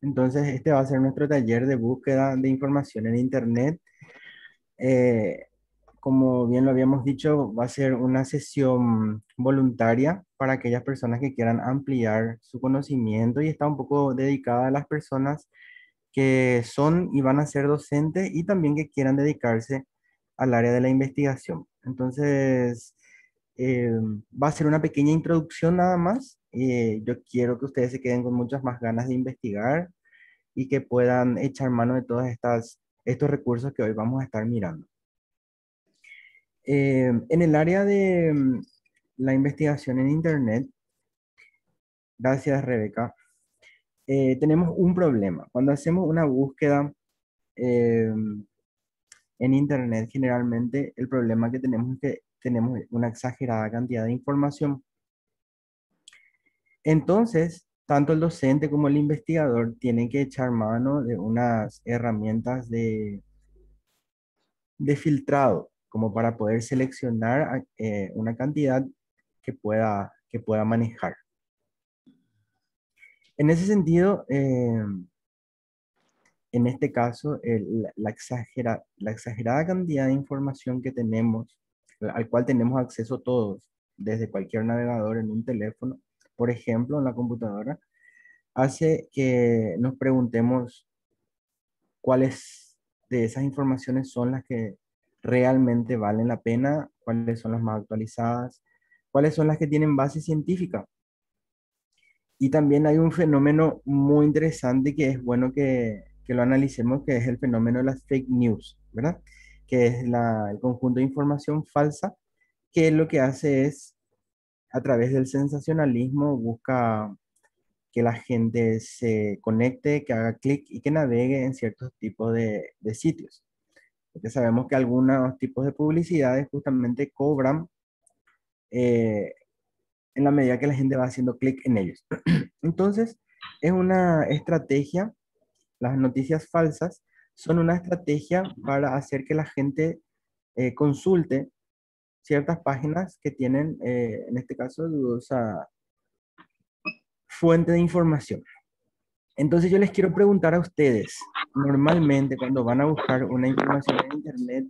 Entonces, este va a ser nuestro taller de búsqueda de información en Internet. Eh, como bien lo habíamos dicho, va a ser una sesión voluntaria para aquellas personas que quieran ampliar su conocimiento y está un poco dedicada a las personas que son y van a ser docentes y también que quieran dedicarse al área de la investigación. Entonces, eh, va a ser una pequeña introducción nada más eh, yo quiero que ustedes se queden con muchas más ganas de investigar y que puedan echar mano de todos estas, estos recursos que hoy vamos a estar mirando. Eh, en el área de mm, la investigación en Internet, gracias Rebeca, eh, tenemos un problema. Cuando hacemos una búsqueda en Internet, generalmente el problema que tenemos es que tenemos una exagerada cantidad de información. Entonces, tanto el docente como el investigador tienen que echar mano de unas herramientas de, de filtrado, como para poder seleccionar ah, eh, una cantidad que pueda, que pueda manejar. En ese sentido, em, en este caso, la, la, exagerada cantidad de información que tenemos, al cual tenemos acceso todos, desde cualquier navegador en un teléfono, por ejemplo, en la computadora, hace que nos preguntemos cuáles de esas informaciones son las que realmente valen la pena, cuáles son las más actualizadas, cuáles son las que tienen base científica. Y también hay un fenómeno muy interesante que es bueno que, que lo analicemos, que es el fenómeno de las fake news, ¿verdad? Que es la, el conjunto de información falsa, que lo que hace es a través del sensacionalismo busca que la gente se conecte, que haga clic y que navegue en ciertos tipos de, sitios. Porque sabemos que algunos tipos de publicidades justamente cobran eh, en la medida que la gente va haciendo clic en ellos. Entonces, es una estrategia, las noticias falsas son una estrategia para hacer que la gente eh, consulte ciertas páginas que tienen, eh, en este caso, dudosa fuente de información. Entonces yo les quiero preguntar a ustedes, normalmente cuando van a buscar una información en Internet,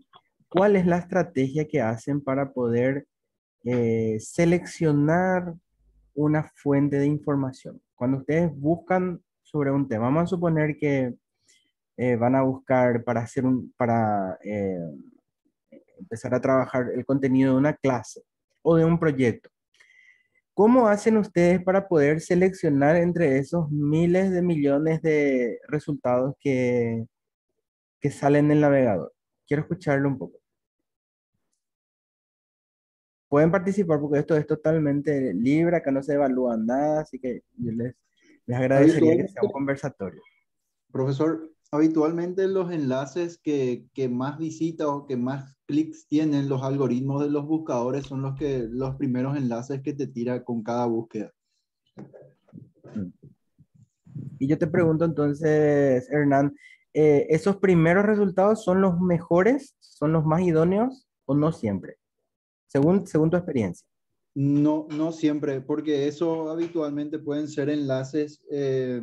¿cuál es la estrategia que hacen para poder eh, seleccionar una fuente de información? Cuando ustedes buscan sobre un tema, vamos a suponer que eh, van a buscar para hacer un, para empezar a trabajar el contenido de una clase o de un proyecto. ¿Cómo hacen ustedes para poder seleccionar entre esos miles de millones de resultados que, que salen el navegador? Quiero escucharlo un poco. Pueden participar porque esto es totalmente libre, acá no se evalúa nada, así que yo les, les agradecería que sea un conversatorio. Profesor, habitualmente los enlaces que, que más visitas o que más clics tienen los algoritmos de los buscadores son los, que, los primeros enlaces que te tira con cada búsqueda. Y yo te pregunto entonces, Hernán, eh, ¿esos primeros resultados son los mejores, son los más idóneos o no siempre? Según, según tu experiencia. No, no siempre, porque eso habitualmente pueden ser enlaces eh,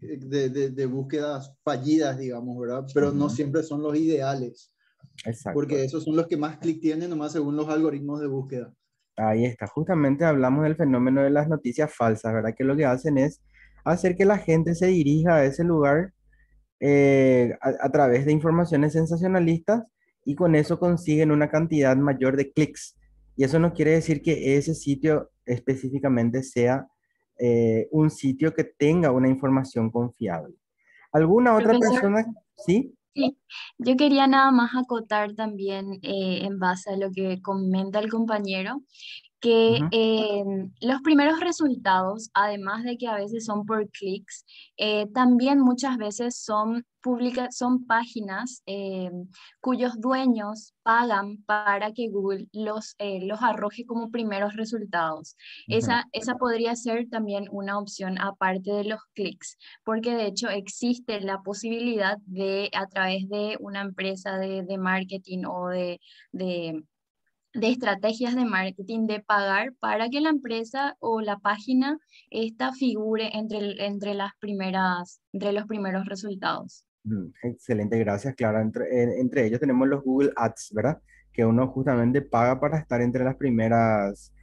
de, búsquedas fallidas, digamos, ¿verdad? Pero no siempre son los ideales. Exacto. Porque esos son los que más clic tienen, nomás según los algoritmos de búsqueda. Ahí está, justamente hablamos del fenómeno de las noticias falsas, ¿verdad? Que lo que hacen es hacer que la gente se dirija a ese lugar eh, a través de informaciones sensacionalistas y con eso consiguen una cantidad mayor de clics y eso no quiere decir que ese sitio específicamente sea eh, un sitio que tenga una información confiable. ¿Alguna otra persona? ¿Sí? yo quería nada más acotar también eh, en base a lo que comenta el compañero, que em, los primeros resultados, además de que a veces son por clics, eh, también muchas veces son, son páginas em, cuyos dueños pagan para que Google los, eh, los arroje como primeros resultados. esa, esa podría ser también una opción aparte de los clics, porque de hecho existe la posibilidad de, a través de una empresa de, marketing o de de estrategias de marketing, de pagar para que la empresa o la página esta figure entre, entre, las primeras, entre los primeros resultados. Excelente, gracias Clara. Entre, ellos tenemos los Google Ads, ¿verdad? Que uno justamente paga para estar entre las primeras,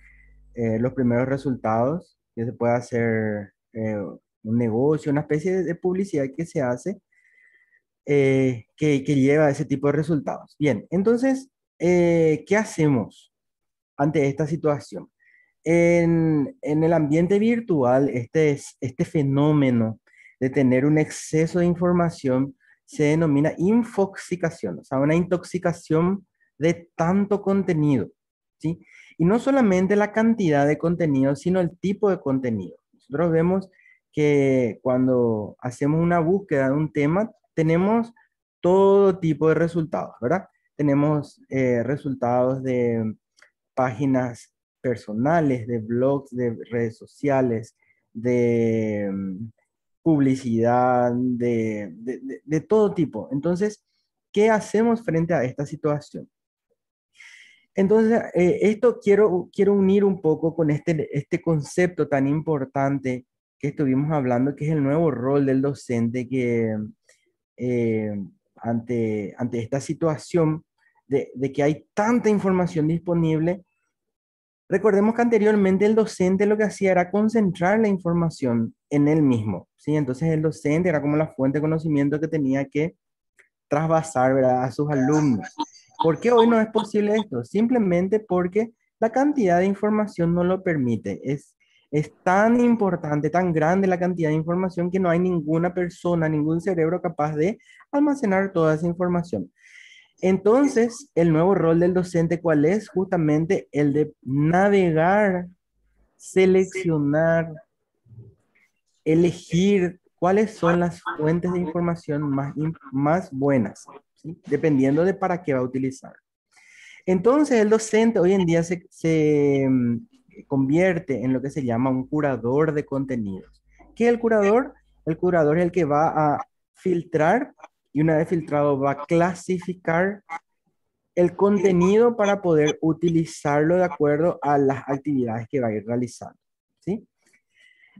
eh, los primeros resultados, que se puede hacer eh, un negocio, una especie de publicidad que se hace eh, que, que lleva ese tipo de resultados. Bien, entonces eh, ¿qué hacemos ante esta situación? En, el ambiente virtual, este, este fenómeno de tener un exceso de información se denomina infoxicación, o sea, una intoxicación de tanto contenido, Y no solamente la cantidad de contenido, sino el tipo de contenido. Nosotros vemos que cuando hacemos una búsqueda de un tema, tenemos todo tipo de resultados, ¿verdad? tenemos eh, resultados de páginas personales, de blogs, de redes sociales, de mm, publicidad, de, todo tipo. Entonces, ¿qué hacemos frente a esta situación? Entonces, eh, esto quiero, quiero unir un poco con este, este concepto tan importante que estuvimos hablando, que es el nuevo rol del docente, que eh, ante, ante esta situación de, de que hay tanta información disponible, recordemos que anteriormente el docente lo que hacía era concentrar la información en él mismo, ¿sí? Entonces el docente era como la fuente de conocimiento que tenía que trasvasar ¿verdad? a sus alumnos. ¿Por qué hoy no es posible esto? Simplemente porque la cantidad de información no lo permite. Es, es tan importante, tan grande la cantidad de información que no hay ninguna persona, ningún cerebro capaz de almacenar toda esa información. Entonces, el nuevo rol del docente, ¿cuál es? Justamente el de navegar, seleccionar, elegir cuáles son las fuentes de información más, más buenas, dependiendo de para qué va a utilizar. Entonces, el docente hoy en día se convierte en lo que se llama un curador de contenidos. ¿Qué es el curador? El curador es el que va a filtrar y una vez filtrado va a clasificar el contenido para poder utilizarlo de acuerdo a las actividades que va a ir realizando. ¿sí?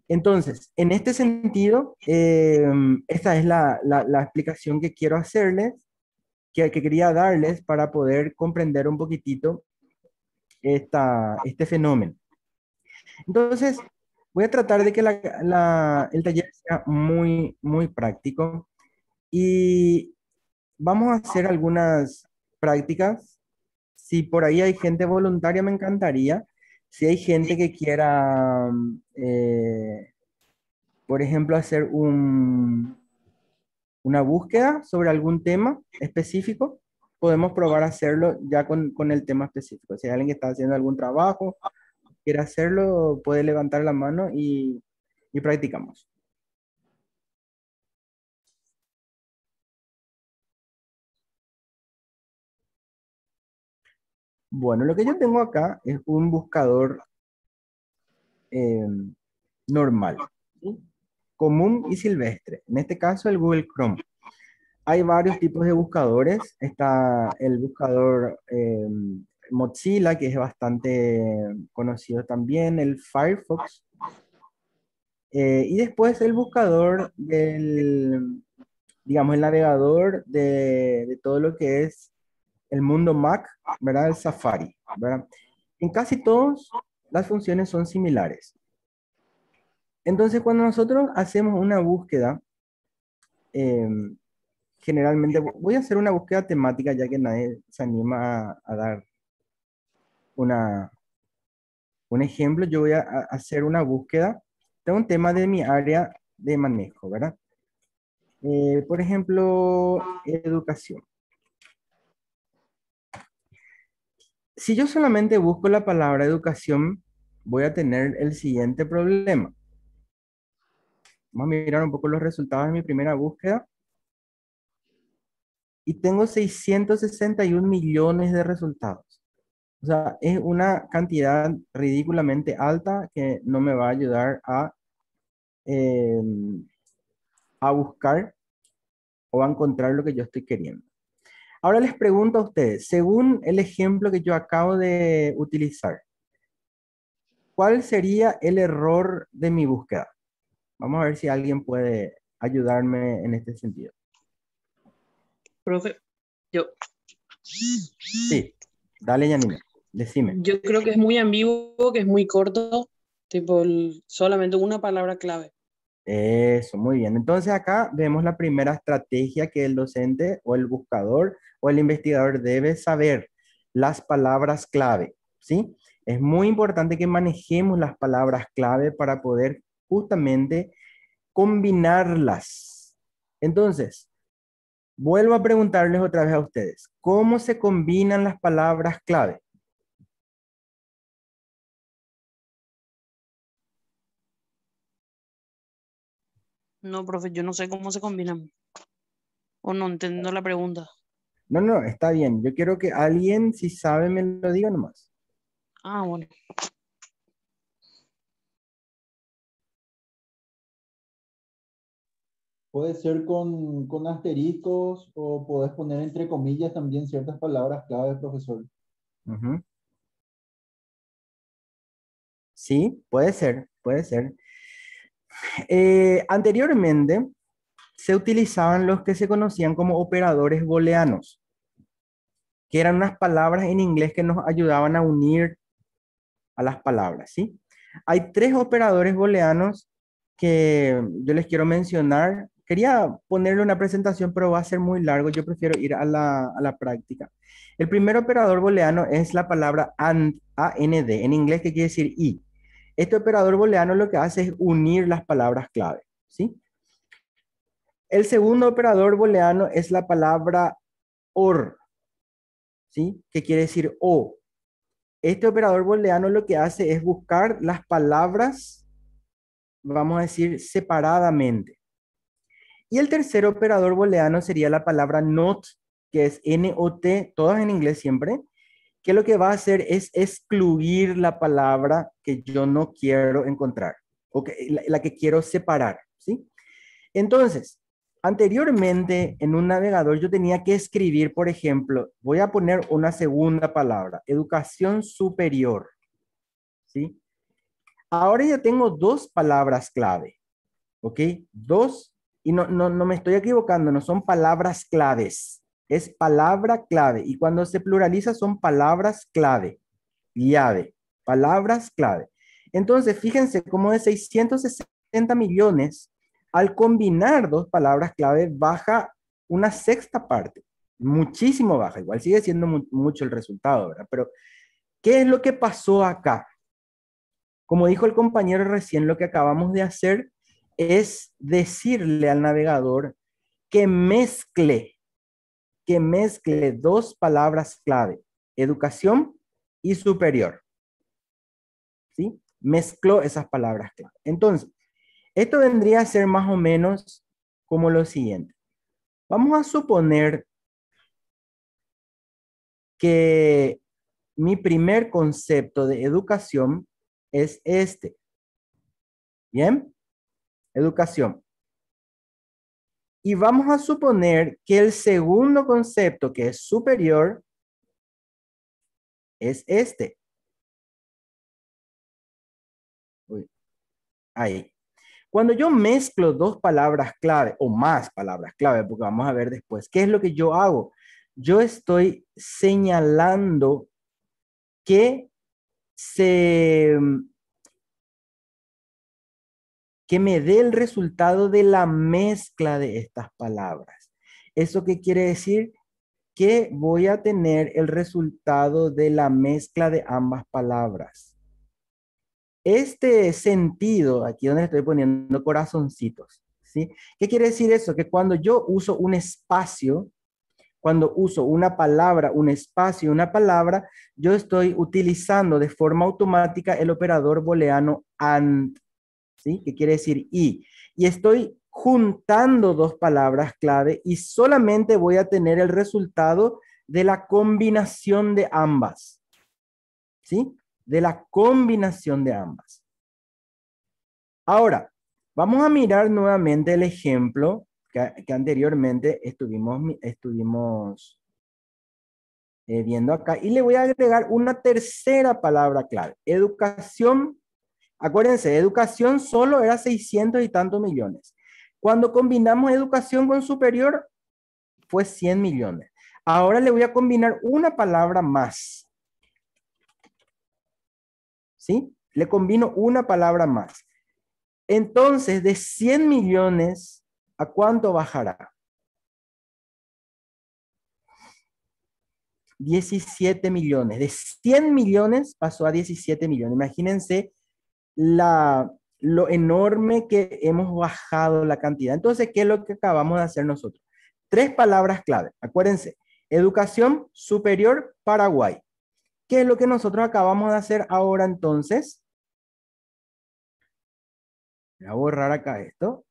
Entonces, en este sentido, em, esta es la, explicación que quiero hacerles, que, que, quería darles para poder comprender un poquitito este fenómeno. Entonces, voy a tratar de que el taller sea muy, muy práctico y vamos a hacer algunas prácticas. Si por ahí hay gente voluntaria, me encantaría. Si hay gente que quiera, mm, eh, por ejemplo, hacer un, una búsqueda sobre algún tema específico, podemos probar hacerlo ya con, con el tema específico. Si hay alguien que está haciendo algún trabajo quiera hacerlo puede levantar la mano y, practicamos. Bueno, lo que yo tengo acá es un buscador em, normal, común y silvestre. En este caso, el Google Chrome. Hay varios tipos de buscadores. Está el buscador em, Mozilla, que es bastante conocido también, el Firefox. Eh, y después el buscador del, digamos, el navegador de, todo lo que es el mundo Mac, ¿verdad? El Safari, ¿verdad? En casi todos las funciones son similares. Entonces, cuando nosotros hacemos una búsqueda, em, generalmente voy a hacer una búsqueda temática ya que nadie se anima a dar una, un ejemplo, yo voy a hacer una búsqueda de un tema de mi área de manejo, ¿verdad? Eh, por ejemplo, educación. Si yo solamente busco la palabra educación, voy a tener el siguiente problema. Vamos a mirar un poco los resultados de mi primera búsqueda. Y tengo 661 millones de resultados. O sea, es una cantidad ridículamente alta que no me va a ayudar a, em, a buscar o a encontrar lo que yo estoy queriendo. Ahora les pregunto a ustedes, según el ejemplo que yo acabo de utilizar, ¿cuál sería el error de mi búsqueda? Vamos a ver si alguien puede ayudarme en este sentido. Profe, yo. Sí, dale, Yanina. Yo creo que es muy ambiguo, que es muy corto, tipo solamente una palabra clave. Eso, muy bien. Entonces acá vemos la primera estrategia que el docente o el buscador o el investigador debe saber, las palabras clave, ¿sí? Es muy importante que manejemos las palabras clave para poder justamente combinarlas. Entonces, vuelvo a preguntarles otra vez a ustedes, ¿cómo se combinan las palabras clave? No, profe, yo no sé cómo se combinan. O no entiendo la pregunta. No, no, está bien. Yo quiero que alguien, si sabe, me lo diga nomás. Ah, bueno. Puede ser con, con, asteriscos o puedes poner entre comillas también ciertas palabras clave, profesor. Sí, puede ser, puede ser. Eh, anteriormente se utilizaban los que se conocían como operadores booleanos, que eran unas palabras en inglés que nos ayudaban a unir a las palabras, ¿sí? Hay tres operadores booleanos que yo les quiero mencionar. Quería ponerle una presentación, pero va a ser muy largo. Yo prefiero ir a la, práctica. El primer operador booleano es la palabra AND, en inglés que quiere decir y. Este operador booleano lo que hace es unir las palabras clave, ¿sí? El segundo operador booleano es la palabra OR, ¿sí? Que quiere decir O. Este operador booleano lo que hace es buscar las palabras, vamos a decir, separadamente. Y el tercer operador booleano sería la palabra NOT, que es N-O-T, todas en inglés siempre, que lo que va a hacer es excluir la palabra que yo no quiero encontrar, la, que quiero separar, ¿sí? Entonces, anteriormente en un navegador yo tenía que escribir, por ejemplo, voy a poner una segunda palabra, educación superior, ¿sí? Ahora ya tengo dos palabras clave, ¿ok? Dos, y no, no, no me estoy equivocando, no son palabras claves, es palabra clave. Y cuando se pluraliza son palabras clave, llave, palabras clave. Entonces, fíjense cómo de 660 millones, al combinar dos palabras clave, baja una sexta parte. Muchísimo baja, igual sigue siendo mucho el resultado, ¿verdad? Pero, ¿qué es lo que pasó acá? Como dijo el compañero recién, lo que acabamos de hacer es decirle al navegador que mezcle que mezcle dos palabras clave, educación y superior. ¿Sí? Mezcló esas palabras clave. Entonces, esto vendría a ser más o menos como lo siguiente. Vamos a suponer que mi primer concepto de educación es este. ¿Bien? Educación. Y vamos a suponer que el segundo concepto, que es superior, es este. ahí. Cuando yo mezclo dos palabras clave o más palabras clave, porque vamos a ver después, ¿qué es lo que yo hago? Yo estoy señalando que se que me dé el resultado de la mezcla de estas palabras. ¿Eso qué quiere decir? Que voy a tener el resultado de la mezcla de ambas palabras. Este sentido, aquí donde estoy poniendo corazoncitos, ¿sí? ¿Qué quiere decir eso? Que cuando yo uso un espacio, cuando uso una palabra, un espacio, una palabra, yo estoy utilizando de forma automática el operador booleano AND ¿sí? Que quiere decir y. Y estoy juntando dos palabras clave y solamente voy a tener el resultado de la combinación de ambas. ¿Sí? De la combinación de ambas. Ahora, vamos a mirar nuevamente el ejemplo que, anteriormente estuvimos, eh, viendo acá y le voy a agregar una tercera palabra clave, educación Acuérdense, educación solo era 600 y tantos millones. Cuando combinamos educación con superior, fue 100 millones. Ahora le voy a combinar una palabra más. ¿Sí? Le combino una palabra más. Entonces, de 100 millones, ¿a cuánto bajará? 17 millones. De 100 millones pasó a 17 millones. Imagínense lo enorme que hemos bajado la cantidad. Entonces, ¿qué es lo que acabamos de hacer nosotros? Tres palabras clave. Acuérdense, educación superior Paraguay. ¿Qué es lo que nosotros acabamos de hacer ahora entonces? Voy a borrar acá esto.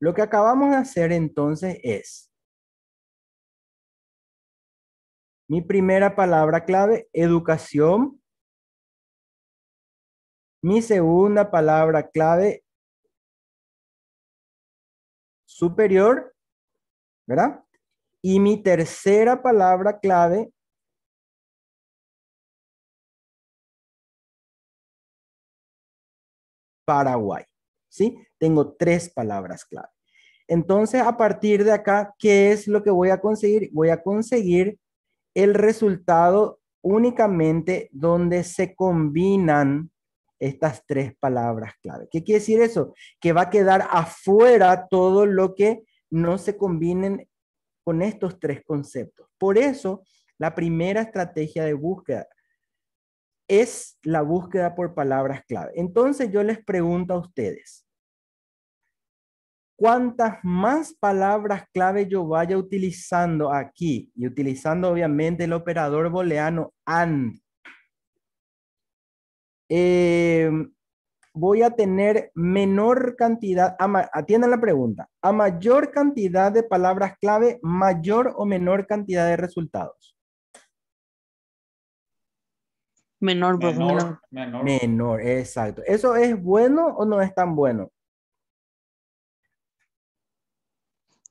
Lo que acabamos de hacer entonces es mi primera palabra clave, educación mi segunda palabra clave, superior, ¿verdad? Y mi tercera palabra clave, Paraguay. ¿Sí? Tengo tres palabras clave. Entonces, a partir de acá, ¿qué es lo que voy a conseguir? Voy a conseguir el resultado únicamente donde se combinan estas tres palabras clave. ¿Qué quiere decir eso? Que va a quedar afuera todo lo que no se combinen con estos tres conceptos. Por eso, la primera estrategia de búsqueda es la búsqueda por palabras clave. Entonces yo les pregunto a ustedes, ¿Cuántas más palabras clave yo vaya utilizando aquí y utilizando obviamente el operador booleano AND Em, voy a tener menor cantidad, atiende la pregunta, a mayor cantidad de palabras clave, mayor o menor cantidad de resultados. Pues, menor, menor. Menor, menor exacto. ¿Eso es bueno o no es tan bueno?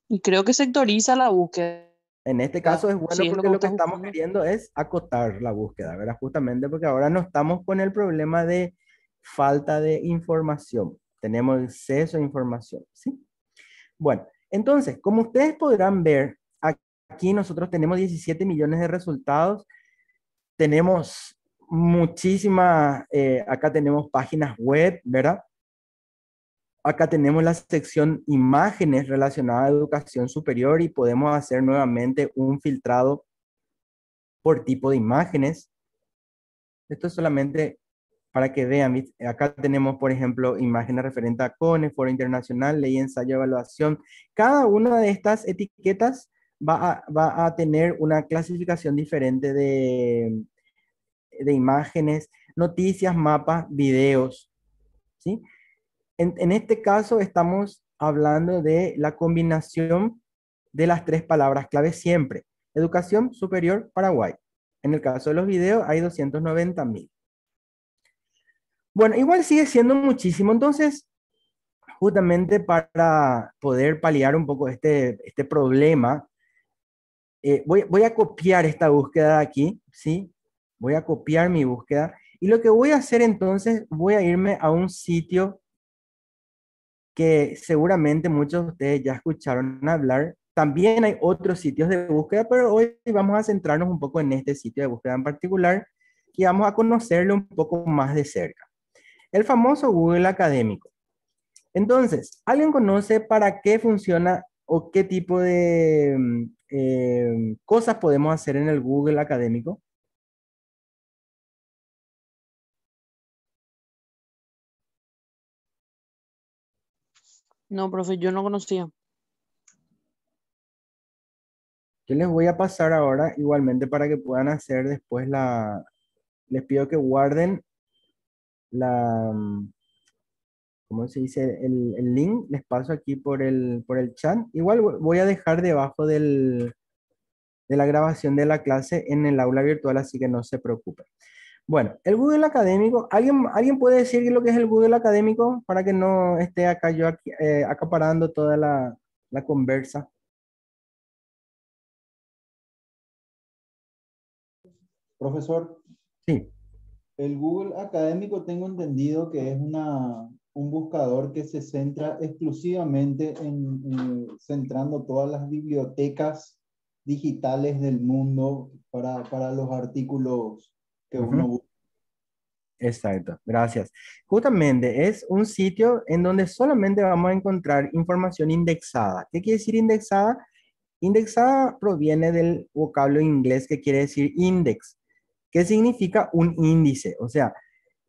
Y creo que sectoriza la búsqueda. En este caso es bueno porque lo, que estamos viendo es acotar la búsqueda, ¿verdad? Justamente porque ahora no estamos con el problema de falta de información. Tenemos exceso de información, ¿sí? Bueno, entonces, como ustedes podrán ver, aquí nosotros tenemos 17 millones de resultados. Tenemos muchísimas, eh, acá tenemos páginas web, ¿verdad? Acá tenemos la sección imágenes relacionada a educación superior y podemos hacer nuevamente un filtrado por tipo de imágenes. Esto es solamente para que vean. Acá tenemos, por ejemplo, imágenes referentes a CONE, Foro Internacional, Ley, Ensayo, Evaluación. Cada una de estas etiquetas va a, tener una clasificación diferente de, de imágenes, noticias, mapas, videos. ¿sí? En, este caso estamos hablando de la combinación de las tres palabras clave siempre. Educación Superior Paraguay. En el caso de los videos hay 290 mil. Bueno, igual sigue siendo muchísimo. Entonces, justamente para poder paliar un poco este, este problema, eh, voy, voy, a copiar esta búsqueda de aquí, ¿sí? Voy a copiar mi búsqueda. Y lo que voy a hacer entonces, voy a irme a un sitio que seguramente muchos de ustedes ya escucharon hablar. También hay otros sitios de búsqueda, pero hoy vamos a centrarnos un poco en este sitio de búsqueda en particular y vamos a conocerlo un poco más de cerca. El famoso Google académico. Entonces, ¿alguien conoce para qué funciona o qué tipo de mm, eh, cosas podemos hacer en el Google académico? No, profe, yo no conocía. Yo les voy a pasar ahora igualmente para que puedan hacer después la... Les pido que guarden la... ¿Cómo se dice? El, el link. Les paso aquí por el, por el chat. Igual voy a dejar debajo del, de la grabación de la clase en el aula virtual, así que no se preocupen. Bueno, el Google académico, ¿alguien, puede decir lo que es el Google académico para que no esté acá yo eh, acaparando toda la, conversa? Profesor. Sí. El Google académico tengo entendido que es un buscador que se centra exclusivamente en, centrando todas las bibliotecas digitales del mundo para los artículos uno Exacto, gracias. Justamente es un sitio en donde solamente vamos a encontrar información indexada. ¿Qué quiere decir indexada? Indexada proviene del vocablo inglés que quiere decir index, que significa un índice. O sea,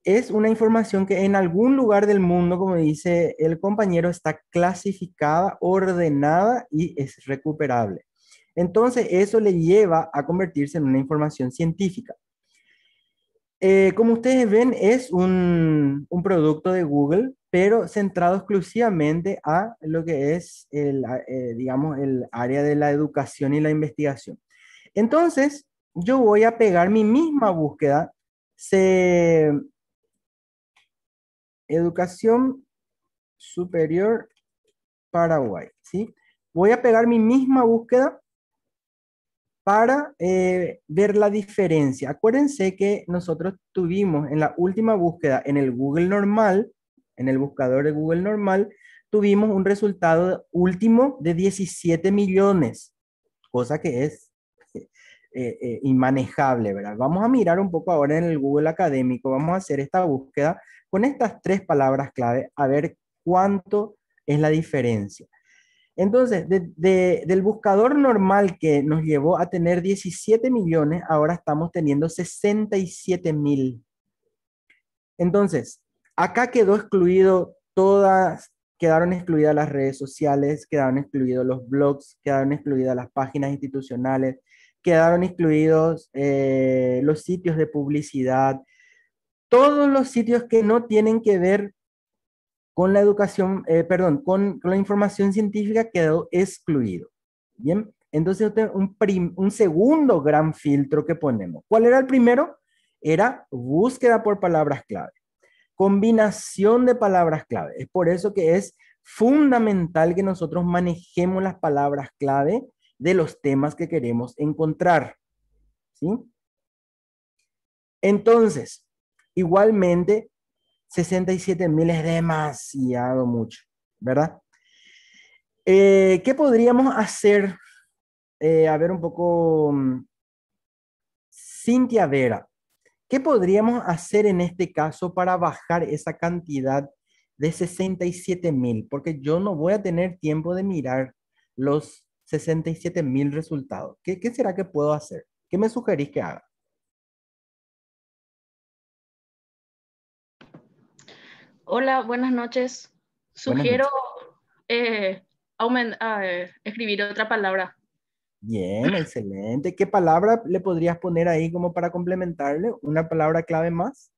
es una información que en algún lugar del mundo, como dice el compañero, está clasificada, ordenada y es recuperable. Entonces, eso le lleva a convertirse en una información científica. Eh, como ustedes ven, es un, producto de Google, pero centrado exclusivamente a lo que es el, eh, digamos, el área de la educación y la investigación. Entonces, yo voy a pegar mi misma búsqueda. Educación superior Paraguay, ¿sí? Voy a pegar mi misma búsqueda para eh, ver la diferencia. Acuérdense que nosotros tuvimos en la última búsqueda en el Google normal, en el buscador de Google normal, tuvimos un resultado último de 17 millones, cosa que es eh, eh, inmanejable, ¿verdad? Vamos a mirar un poco ahora en el Google académico, vamos a hacer esta búsqueda con estas tres palabras clave, a ver cuánto es la diferencia. Entonces, del buscador normal que nos llevó a tener 17 millones, ahora estamos teniendo 67 mil. Entonces, acá quedó excluido todas, quedaron excluidas las redes sociales, quedaron excluidos los blogs, quedaron excluidas las páginas institucionales, quedaron excluidos eh, los sitios de publicidad, todos los sitios que no tienen que ver con la educación, eh, perdón, con, la información científica quedó excluido. Bien, entonces un, un segundo gran filtro que ponemos. ¿Cuál era el primero? Era búsqueda por palabras clave, combinación de palabras clave. Es por eso que es fundamental que nosotros manejemos las palabras clave de los temas que queremos encontrar. ¿Sí? Entonces, igualmente, 67 mil es demasiado mucho, ¿verdad? Eh, ¿Qué podríamos hacer? Eh, a ver un poco, mm, Cintia Vera, ¿qué podríamos hacer en este caso para bajar esa cantidad de 67 mil? Porque yo no voy a tener tiempo de mirar los 67 mil resultados. ¿Qué, ¿Qué será que puedo hacer? ¿Qué me sugerís que haga? Hola, buenas noches. Sugiero eh, ah, eh, escribir otra palabra. Bien, excelente. ¿Qué palabra le podrías poner ahí como para complementarle? ¿Una palabra clave más?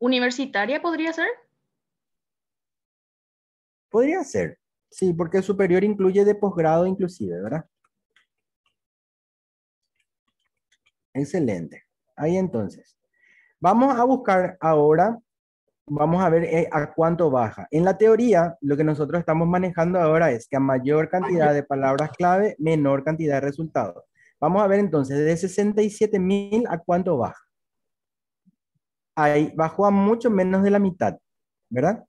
¿Universitaria podría ser? Podría ser, sí, porque superior incluye de posgrado inclusive, ¿verdad? Excelente. Ahí entonces. Vamos a buscar ahora, vamos a ver eh, a cuánto baja. En la teoría, lo que nosotros estamos manejando ahora es que a mayor cantidad de palabras clave, menor cantidad de resultados. Vamos a ver entonces, de 67 mil a cuánto baja. Ahí bajó a mucho menos de la mitad, ¿verdad?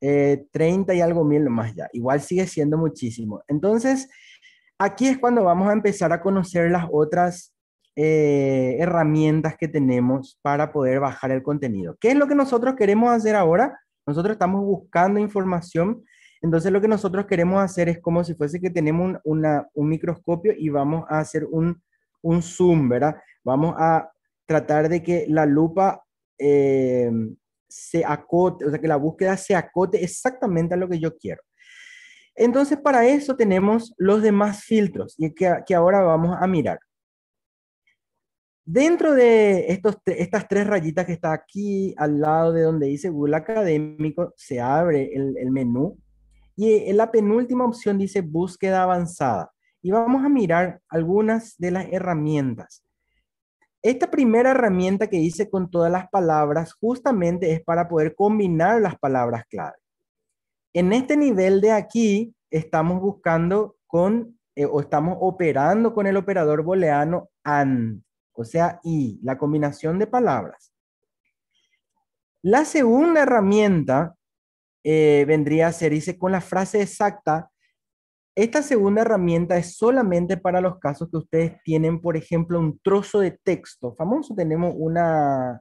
30 eh, y algo mil más ya. Igual sigue siendo muchísimo. Entonces, aquí es cuando vamos a empezar a conocer las otras eh, herramientas que tenemos para poder bajar el contenido. ¿Qué es lo que nosotros queremos hacer ahora? Nosotros estamos buscando información, entonces lo que nosotros queremos hacer es como si fuese que tenemos un, microscopio y vamos a hacer un, un, zoom, ¿verdad? Vamos a tratar de que la lupa eh, se acote, o sea, que la búsqueda se acote exactamente a lo que yo quiero. Entonces, para eso tenemos los demás filtros y que, que ahora vamos a mirar. Dentro de estos, estas tres rayitas que está aquí al lado de donde dice Google Académico, se abre el, menú y en la penúltima opción dice búsqueda avanzada. Y vamos a mirar algunas de las herramientas. Esta primera herramienta que dice con todas las palabras justamente es para poder combinar las palabras clave. En este nivel de aquí estamos buscando con eh, o estamos operando con el operador booleano AND o sea, y, la combinación de palabras. La segunda herramienta eh, vendría a ser, dice, con la frase exacta. Esta segunda herramienta es solamente para los casos que ustedes tienen, por ejemplo, un trozo de texto. Famoso, tenemos una,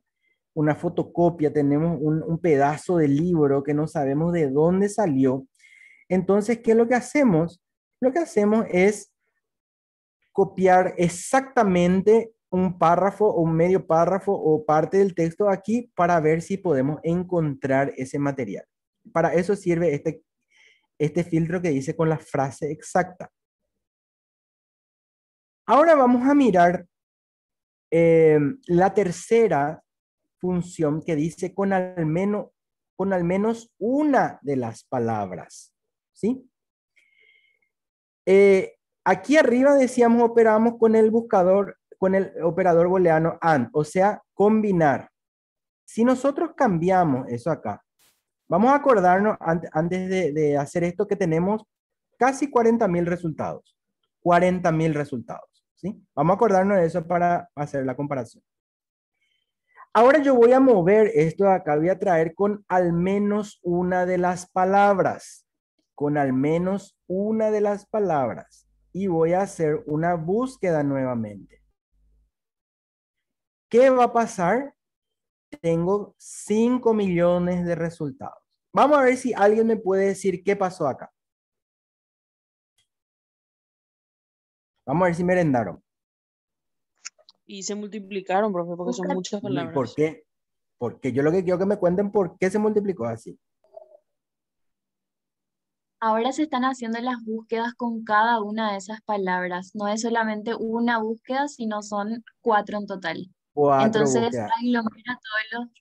fotocopia, tenemos un, un pedazo de libro que no sabemos de dónde salió. Entonces, ¿qué es lo que hacemos? Lo que hacemos es copiar exactamente un párrafo o un medio párrafo o parte del texto aquí para ver si podemos encontrar ese material. Para eso sirve este, este filtro que dice con la frase exacta. Ahora vamos a mirar eh, la tercera función que dice con al, menos, con al menos una de las palabras. ¿Sí? Eh, aquí arriba decíamos operamos con el buscador con el operador booleano AND, o sea, combinar. Si nosotros cambiamos eso acá, vamos a acordarnos antes de, hacer esto que tenemos casi 40.000 resultados. 40.000 resultados. ¿sí? Vamos a acordarnos de eso para hacer la comparación. Ahora yo voy a mover esto de acá, voy a traer con al menos una de las palabras. Con al menos una de las palabras. Y voy a hacer una búsqueda nuevamente. ¿Qué va a pasar? Tengo 5 millones de resultados. Vamos a ver si alguien me puede decir qué pasó acá. Vamos a ver si merendaron. Y se multiplicaron, profe, porque son muchas palabras. ¿Por qué? Porque yo lo que quiero que me cuenten por qué se multiplicó así. Ahora se están haciendo las búsquedas con cada una de esas palabras. No es solamente una búsqueda, sino son cuatro en total. Entonces, todos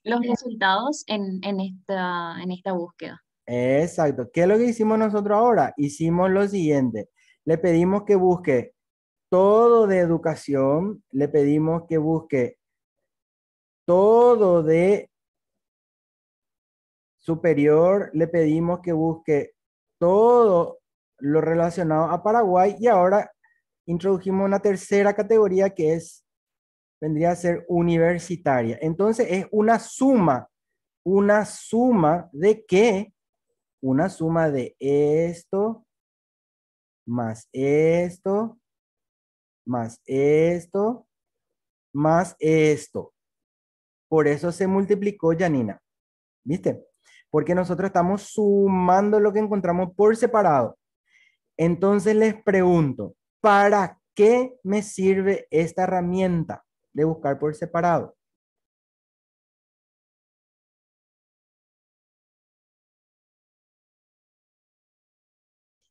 los, resultados esta, en esta búsqueda. Exacto. ¿Qué es lo que hicimos nosotros ahora? Hicimos lo siguiente. Le pedimos que busque todo de educación, le pedimos que busque todo de superior, le pedimos que busque todo lo relacionado a Paraguay y ahora introdujimos una tercera categoría que es vendría a ser universitaria. Entonces es una suma, una suma de qué? Una suma de esto, más esto, más esto, más esto. Por eso se multiplicó Janina. ¿Viste? Porque nosotros estamos sumando lo que encontramos por separado. Entonces les pregunto, ¿para qué me sirve esta herramienta? de buscar por separado.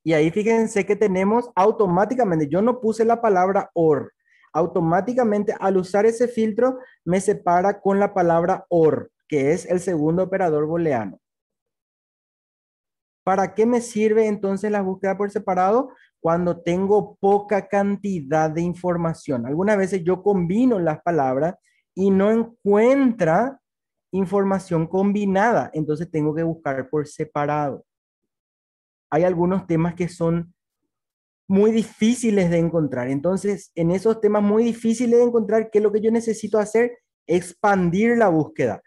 Y ahí fíjense que tenemos automáticamente, yo no puse la palabra OR, automáticamente al usar ese filtro me separa con la palabra OR, que es el segundo operador booleano. ¿Para qué me sirve entonces la búsqueda por separado? Cuando tengo poca cantidad de información. Algunas veces yo combino las palabras y no encuentra información combinada, entonces tengo que buscar por separado. Hay algunos temas que son muy difíciles de encontrar. Entonces, en esos temas muy difíciles de encontrar, ¿qué es lo que yo necesito hacer? Expandir la búsqueda.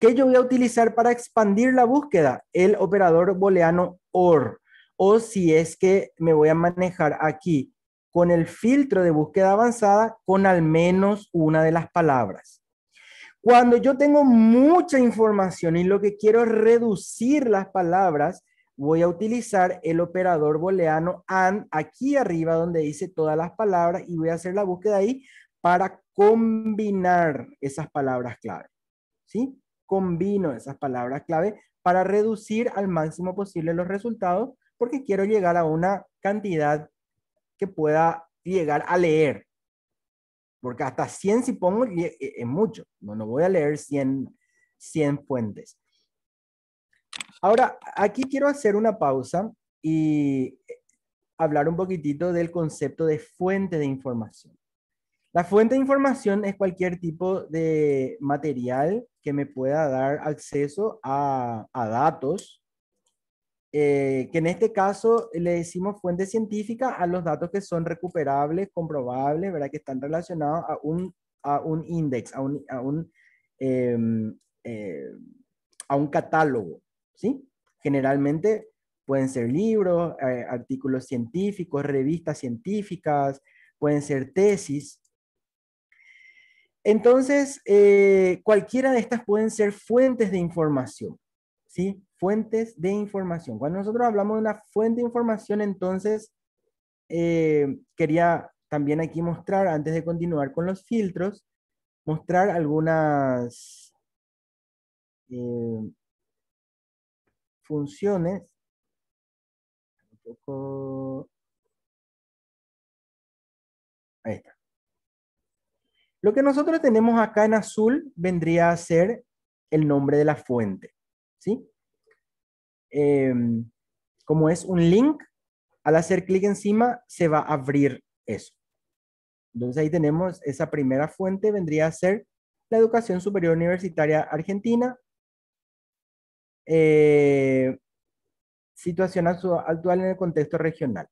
¿Qué yo voy a utilizar para expandir la búsqueda? El operador booleano OR. O si es que me voy a manejar aquí con el filtro de búsqueda avanzada con al menos una de las palabras. Cuando yo tengo mucha información y lo que quiero es reducir las palabras, voy a utilizar el operador booleano AND aquí arriba donde dice todas las palabras y voy a hacer la búsqueda ahí para combinar esas palabras clave. ¿Sí? combino esas palabras clave para reducir al máximo posible los resultados porque quiero llegar a una cantidad que pueda llegar a leer. Porque hasta 100 si pongo eh, eh, es mucho. No, no voy a leer 100, 100 fuentes. Ahora, aquí quiero hacer una pausa y eh, hablar un poquitito del concepto de fuente de información. La fuente de información es cualquier tipo de material que me pueda dar acceso a, datos, eh, que en este caso le decimos fuente científica a los datos que son recuperables, comprobables, ¿verdad? que están relacionados a un, a un index, a un, a em, eh, a un catálogo. ¿sí? Generalmente pueden ser libros, eh, artículos científicos, revistas científicas, pueden ser tesis, entonces, eh, cualquiera de estas pueden ser fuentes de información, ¿sí? Fuentes de información. Cuando nosotros hablamos de una fuente de información, entonces, eh, quería también aquí mostrar, antes de continuar con los filtros, mostrar algunas eh, funciones. Ahí está. Lo que nosotros tenemos acá en azul vendría a ser el nombre de la fuente, ¿sí? Em, como es un link, al hacer clic encima se va a abrir eso. Entonces ahí tenemos esa primera fuente, vendría a ser la educación superior universitaria argentina. Eh, situación actual en el contexto regional.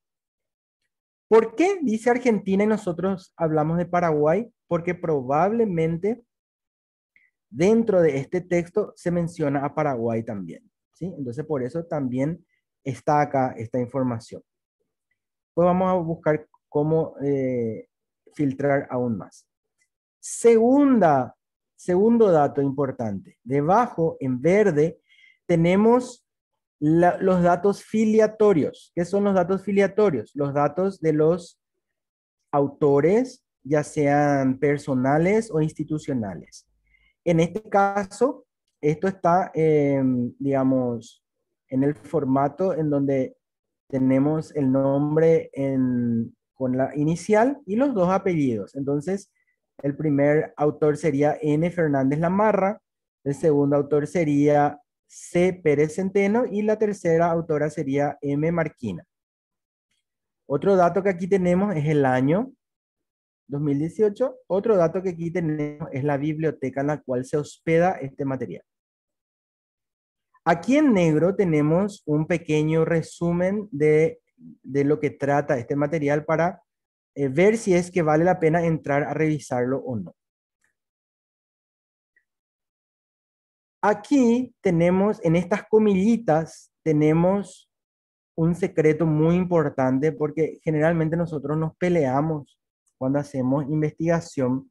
¿Por qué dice Argentina y nosotros hablamos de Paraguay? porque probablemente dentro de este texto se menciona a Paraguay también. ¿sí? Entonces, por eso también está acá esta información. Pues vamos a buscar cómo eh, filtrar aún más. Segunda, segundo dato importante. Debajo, en verde, tenemos los datos filiatorios. ¿Qué son los datos filiatorios? Los datos de los autores ya sean personales o institucionales. En este caso, esto está, em, digamos, en el formato en donde tenemos el nombre con la inicial y los dos apellidos. Entonces, el primer autor sería N. Fernández Lamarra, el segundo autor sería C. Pérez Centeno y la tercera autora sería M. Marquina. Otro dato que aquí tenemos es el año, 2018. Otro dato que aquí tenemos es la biblioteca en la cual se hospeda este material. Aquí en negro tenemos un pequeño resumen de, lo que trata este material para eh, ver si es que vale la pena entrar a revisarlo o no. Aquí tenemos, en estas comillitas, tenemos un secreto muy importante porque generalmente nosotros nos peleamos cuando hacemos investigación,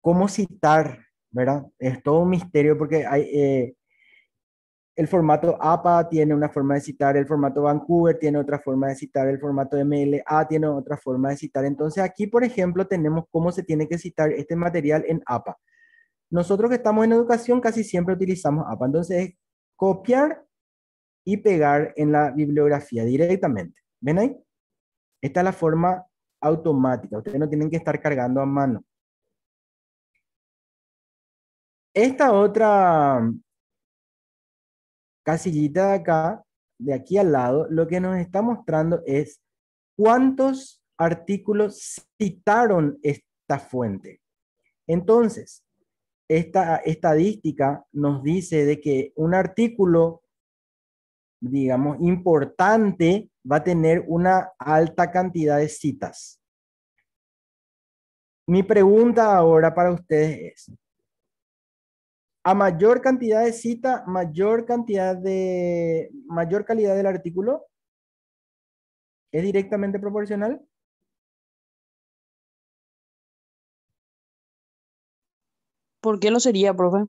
cómo citar, ¿verdad? Es todo un misterio porque hay, eh, el formato APA tiene una forma de citar, el formato Vancouver tiene otra forma de citar, el formato MLA tiene otra forma de citar. Entonces aquí, por ejemplo, tenemos cómo se tiene que citar este material en APA. Nosotros que estamos en educación casi siempre utilizamos APA, entonces es copiar y pegar en la bibliografía directamente. ¿Ven ahí? Esta es la forma automática. Ustedes no tienen que estar cargando a mano. Esta otra casillita de acá, de aquí al lado, lo que nos está mostrando es cuántos artículos citaron esta fuente. Entonces, esta estadística nos dice de que un artículo digamos, importante, va a tener una alta cantidad de citas. Mi pregunta ahora para ustedes es, a mayor cantidad de cita, mayor cantidad de, mayor calidad del artículo, ¿es directamente proporcional? ¿Por qué lo sería, profe?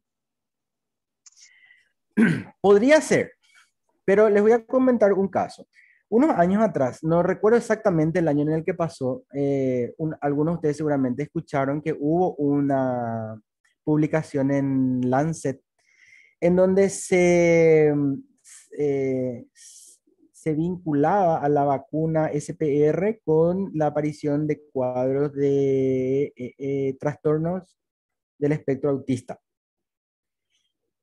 Podría ser, pero les voy a comentar un caso. Unos años atrás, no recuerdo exactamente el año en el que pasó, eh, algunos de ustedes seguramente escucharon que hubo una publicación en Lancet en donde se, eh, se vinculaba a la vacuna SPR con la aparición de cuadros de eh, trastornos del espectro autista.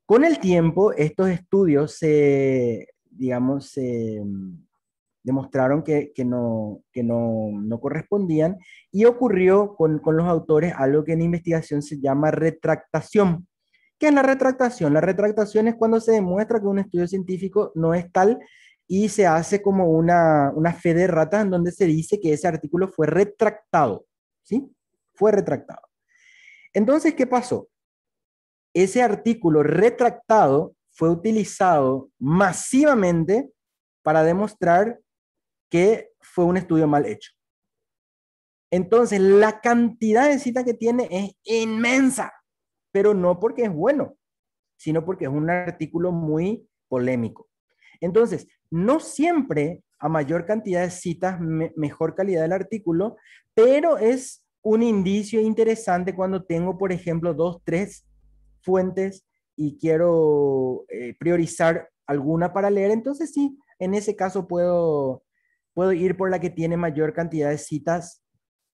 Con el tiempo, estos estudios se digamos, eh, demostraron que, no, que no, no, correspondían y ocurrió con, con, los autores algo que en investigación se llama retractación. ¿Qué es la retractación? La retractación es cuando se demuestra que un estudio científico no es tal y se hace como una, una fe de ratas en donde se dice que ese artículo fue retractado, ¿sí? Fue retractado. Entonces, ¿qué pasó? Ese artículo retractado fue utilizado masivamente para demostrar que fue un estudio mal hecho. Entonces, la cantidad de citas que tiene es inmensa, pero no porque es bueno, sino porque es un artículo muy polémico. Entonces, no siempre a mayor cantidad de citas, mejor calidad del artículo, pero es un indicio interesante cuando tengo, por ejemplo, dos, tres fuentes y quiero eh, priorizar alguna para leer, entonces sí, en ese caso puedo, puedo ir por la que tiene mayor cantidad de citas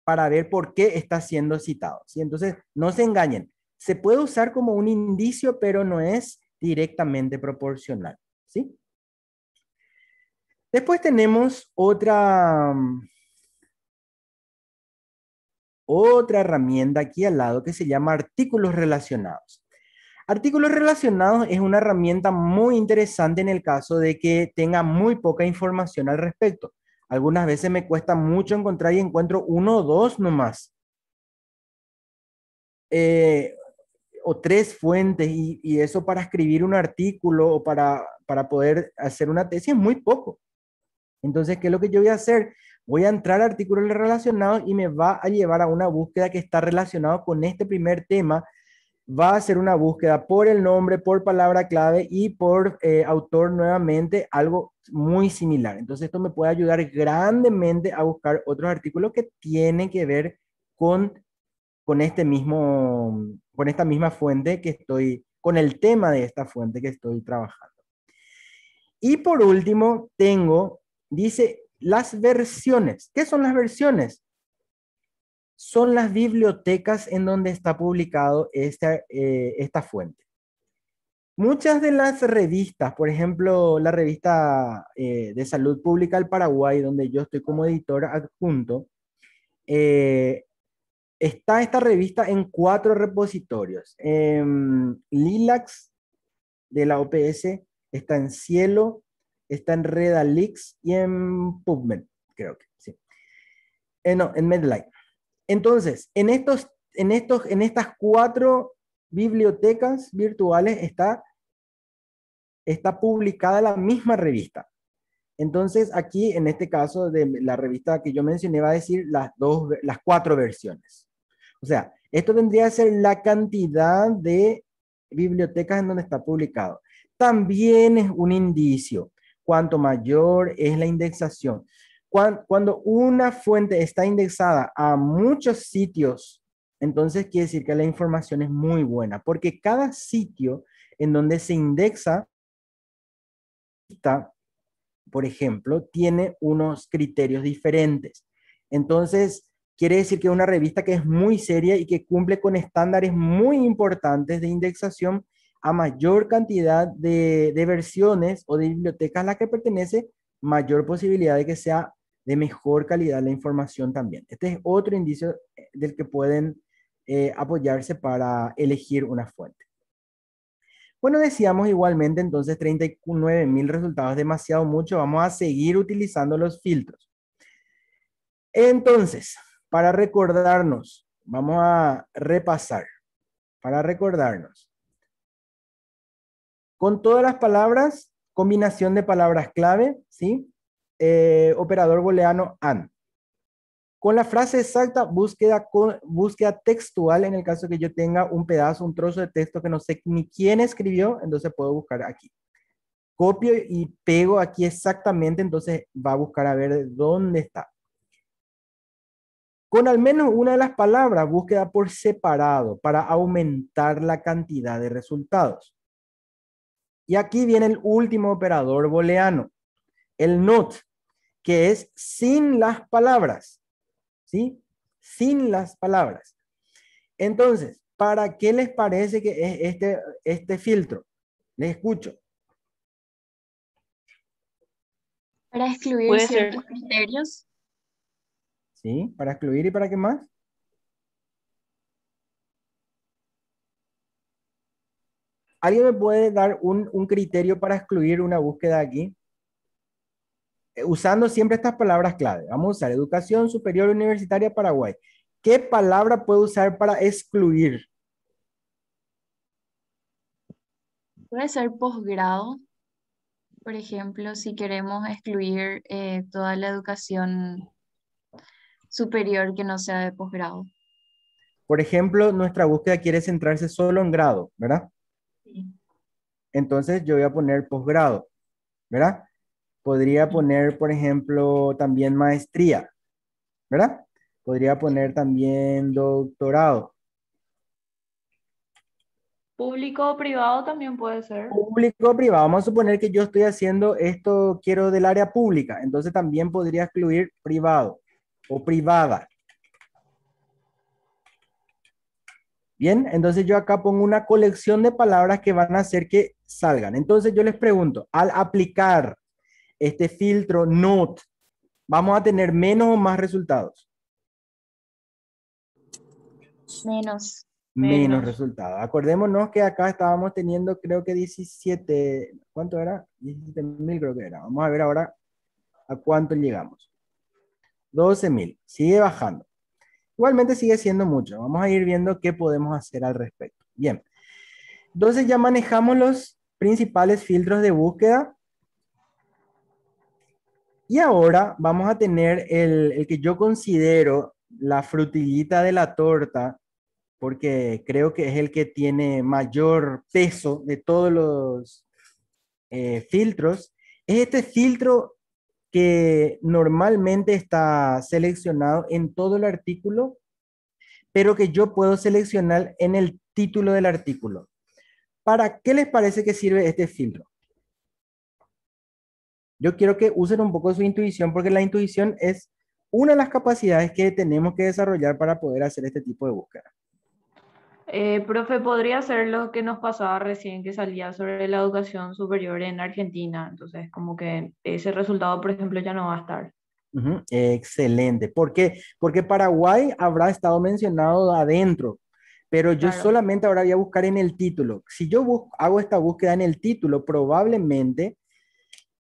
para ver por qué está siendo citado. ¿sí? Entonces, no se engañen. Se puede usar como un indicio, pero no es directamente proporcional. ¿sí? Después tenemos otra, otra herramienta aquí al lado que se llama artículos relacionados. Artículos relacionados es una herramienta muy interesante en el caso de que tenga muy poca información al respecto. Algunas veces me cuesta mucho encontrar y encuentro uno o dos nomás. Eh, o tres fuentes y, eso para escribir un artículo o para, para poder hacer una tesis es muy poco. Entonces, ¿qué es lo que yo voy a hacer? Voy a entrar a artículos relacionados y me va a llevar a una búsqueda que está relacionado con este primer tema va a hacer una búsqueda por el nombre, por palabra clave y por eh, autor nuevamente, algo muy similar. Entonces esto me puede ayudar grandemente a buscar otros artículos que tienen que ver con, con este mismo, con esta misma fuente que estoy, con el tema de esta fuente que estoy trabajando. Y por último, tengo, dice, las versiones. ¿Qué son las versiones? son las bibliotecas en donde está publicado esta, eh, esta fuente. Muchas de las revistas, por ejemplo, la revista eh, de salud pública del Paraguay, donde yo estoy como editor adjunto, eh, está esta revista en cuatro repositorios. En em, Lilacs de la OPS, está en Cielo, está en Redalix y en PubMed, creo que sí. no, en medline entonces, en, estas cuatro bibliotecas virtuales está, está publicada la misma revista. Entonces, aquí, en este caso de la revista que yo mencioné, va a decir las, cuatro versiones. O sea, esto vendría a ser la cantidad de bibliotecas en donde está publicado. También es un indicio. Cuanto mayor es la indexación, cuando una fuente está indexada a muchos sitios, entonces quiere decir que la información es muy buena, porque cada sitio en donde se indexa, por ejemplo, tiene unos criterios diferentes. Entonces, quiere decir que una revista que es muy seria y que cumple con estándares muy importantes de indexación a mayor cantidad de, versiones o de bibliotecas a las que pertenece, mayor posibilidad de que sea de mejor calidad la información también. Este es otro indicio eh, del que pueden eh, apoyarse para elegir una fuente. Bueno, decíamos igualmente entonces mil resultados, demasiado mucho, vamos a seguir utilizando los filtros. Entonces, para recordarnos, vamos a repasar, para recordarnos. Con todas las palabras, combinación de palabras clave, ¿sí? Eh, operador booleano AND. Con la frase exacta, búsqueda, con, búsqueda textual, en el caso que yo tenga un pedazo, un trozo de texto que no sé ni quién escribió, entonces puedo buscar aquí. Copio y pego aquí exactamente, entonces va a buscar a ver dónde está. Con al menos una de las palabras, búsqueda por separado, para aumentar la cantidad de resultados. Y aquí viene el último operador booleano, el NOT que es sin las palabras, ¿sí? Sin las palabras. Entonces, ¿para qué les parece que es este, este filtro? Les escucho. Para excluir ciertos criterios. Sí, para excluir y para qué más. ¿Alguien me puede dar un, un criterio para excluir una búsqueda aquí? Eh, usando siempre estas palabras clave. Vamos a usar educación superior universitaria Paraguay. ¿Qué palabra puedo usar para excluir? Puede ser posgrado, por ejemplo, si queremos excluir eh, toda la educación superior que no sea de posgrado. Por ejemplo, nuestra búsqueda quiere centrarse solo en grado, ¿verdad? Sí. Entonces yo voy a poner posgrado, ¿verdad? Podría poner, por ejemplo, también maestría, ¿verdad? Podría poner también doctorado. Público o privado también puede ser. Público o privado. Vamos a suponer que yo estoy haciendo esto, quiero del área pública. Entonces también podría excluir privado o privada. Bien, entonces yo acá pongo una colección de palabras que van a hacer que salgan. Entonces yo les pregunto, al aplicar, este filtro NOT, vamos a tener menos o más resultados. Menos. Menos, resultados. Acordémonos que acá estábamos teniendo, creo que 17, ¿cuánto era? 17.000 mil creo que era. Vamos a ver ahora a cuánto llegamos. 12.000 Sigue bajando. Igualmente sigue siendo mucho. Vamos a ir viendo qué podemos hacer al respecto. Bien. Entonces ya manejamos los principales filtros de búsqueda y ahora vamos a tener el, que yo considero la frutillita de la torta, porque creo que es el que tiene mayor peso de todos los eh, filtros, es este filtro que normalmente está seleccionado en todo el artículo, pero que yo puedo seleccionar en el título del artículo. ¿Para qué les parece que sirve este filtro? Yo quiero que usen un poco su intuición porque la intuición es una de las capacidades que tenemos que desarrollar para poder hacer este tipo de búsqueda. Eh, profe, podría ser lo que nos pasaba recién que salía sobre la educación superior en Argentina. Entonces, como que ese resultado, por ejemplo, ya no va a estar. Excelente. ¿Por qué? Porque Paraguay habrá estado mencionado adentro, pero yo solamente ahora voy a buscar en el título. Si yo hago esta búsqueda en el título, probablemente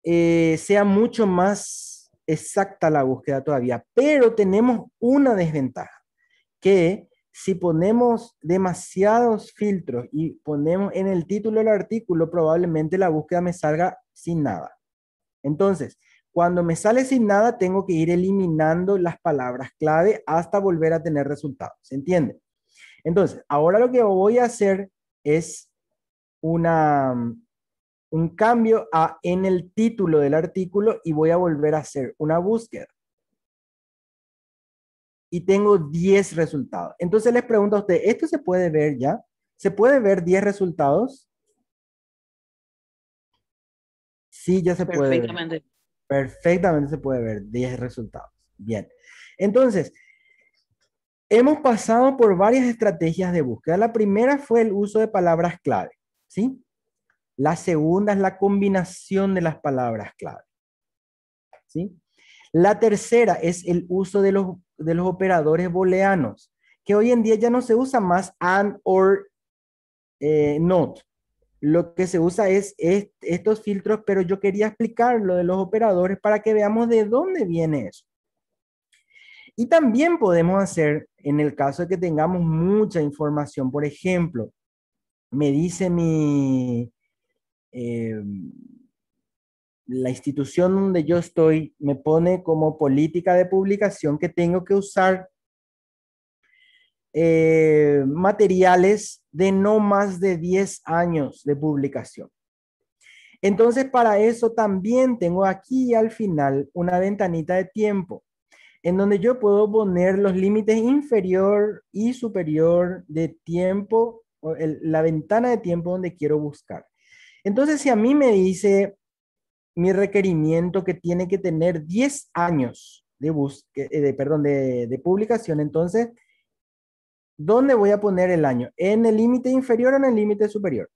eh, sea mucho más exacta la búsqueda todavía, pero tenemos una desventaja, que si ponemos demasiados filtros y ponemos en el título del artículo, probablemente la búsqueda me salga sin nada. Entonces, cuando me sale sin nada, tengo que ir eliminando las palabras clave hasta volver a tener resultados. ¿Se entiende? Entonces, ahora lo que voy a hacer es una, un cambio a, en el título del artículo y voy a volver a hacer una búsqueda. Y tengo 10 resultados. Entonces les pregunto a usted, ¿esto se puede ver ya? ¿Se puede ver 10 resultados? Sí, ya se puede Perfectamente. Perfectamente se puede ver 10 resultados. Bien. Entonces, hemos pasado por varias estrategias de búsqueda. La primera fue el uso de palabras clave, ¿sí? La segunda es la combinación de las palabras clave. ¿sí? La tercera es el uso de los, operadores booleanos, que hoy en día ya no se usa más and, or, eh, not. Lo que se usa es, es estos filtros, pero yo quería explicar lo de los operadores para que veamos de dónde viene eso. Y también podemos hacer, en el caso de que tengamos mucha información, por ejemplo, me dice mi, Em, la institución donde yo estoy me pone como política de publicación que tengo que usar eh, materiales de no más de 10 años de publicación. Entonces, para eso también tengo aquí al final una ventanita de tiempo en donde yo puedo poner los límites inferior y superior de tiempo, la ventana de tiempo donde quiero buscar. Entonces, si a mí me dice mi requerimiento que tiene que tener 10 años de, eh, de, perdón, de, publicación, entonces, ¿dónde voy a poner el año? ¿En el límite inferior o en el límite superior?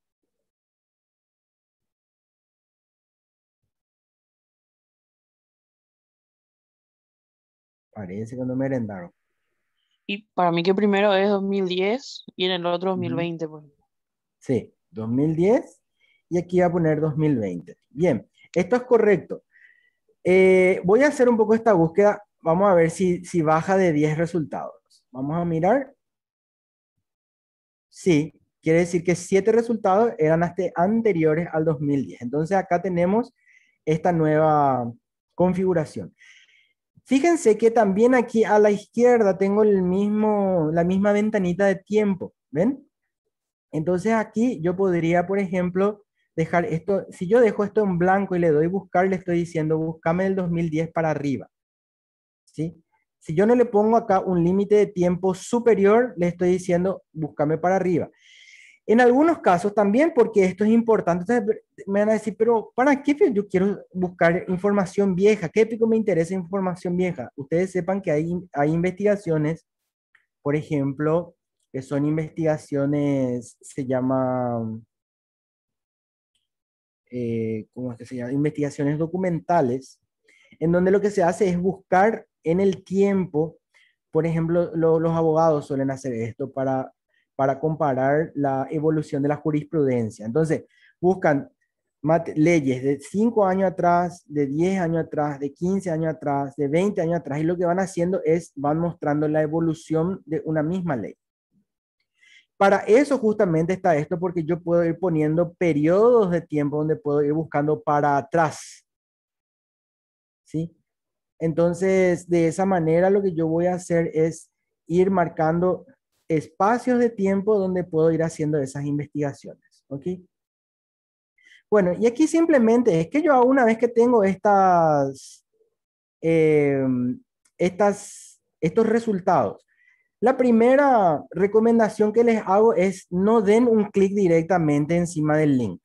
Parece que no rendaron. Y para mí que primero es 2010 y en el otro 2020. Pues. Sí, 2010 y aquí voy a poner 2020. Bien, esto es correcto. Eh, voy a hacer un poco esta búsqueda. Vamos a ver si, baja de 10 resultados. Vamos a mirar. Sí, quiere decir que 7 resultados eran hasta anteriores al 2010. Entonces acá tenemos esta nueva configuración. Fíjense que también aquí a la izquierda tengo el mismo, la misma ventanita de tiempo, ¿ven? Entonces aquí yo podría, por ejemplo, dejar esto, si yo dejo esto en blanco y le doy buscar, le estoy diciendo, búscame del 2010 para arriba. ¿Sí? Si yo no le pongo acá un límite de tiempo superior, le estoy diciendo, búscame para arriba. En algunos casos también, porque esto es importante, me van a decir, pero ¿para qué yo quiero buscar información vieja? ¿Qué pico me interesa información vieja? Ustedes sepan que hay, hay investigaciones, por ejemplo, que son investigaciones, se llama eh, que se llama? Investigaciones documentales, en donde lo que se hace es buscar en el tiempo, por ejemplo, los abogados suelen hacer esto para, para comparar la evolución de la jurisprudencia. Entonces, buscan leyes de 5 años atrás, de 10 años atrás, de 15 años atrás, de 20 años atrás, y lo que van haciendo es, van mostrando la evolución de una misma ley. Para eso justamente está esto, porque yo puedo ir poniendo periodos de tiempo donde puedo ir buscando para atrás. ¿Sí? Entonces, de esa manera lo que yo voy a hacer es ir marcando espacios de tiempo donde puedo ir haciendo esas investigaciones. ¿Ok? Bueno, y aquí simplemente es que yo una vez que tengo estas, em, estas, estos resultados, la primera recomendación que les hago es no den un clic directamente encima del link.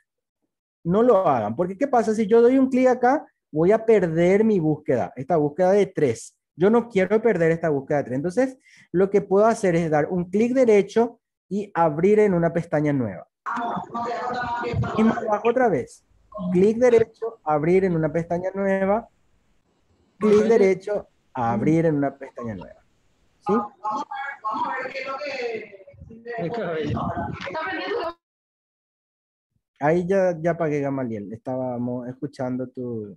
No lo hagan, porque ¿qué pasa? Si yo doy un clic acá, voy a perder mi búsqueda, esta búsqueda de tres. Yo no quiero perder esta búsqueda de tres. Entonces, lo que puedo hacer es dar un clic derecho y abrir en una pestaña nueva. Y más abajo otra vez. Clic derecho, abrir en una pestaña nueva. Clic derecho, abrir en una pestaña nueva. Ahí ya, ya Gamaliel. Estábamos escuchando tu,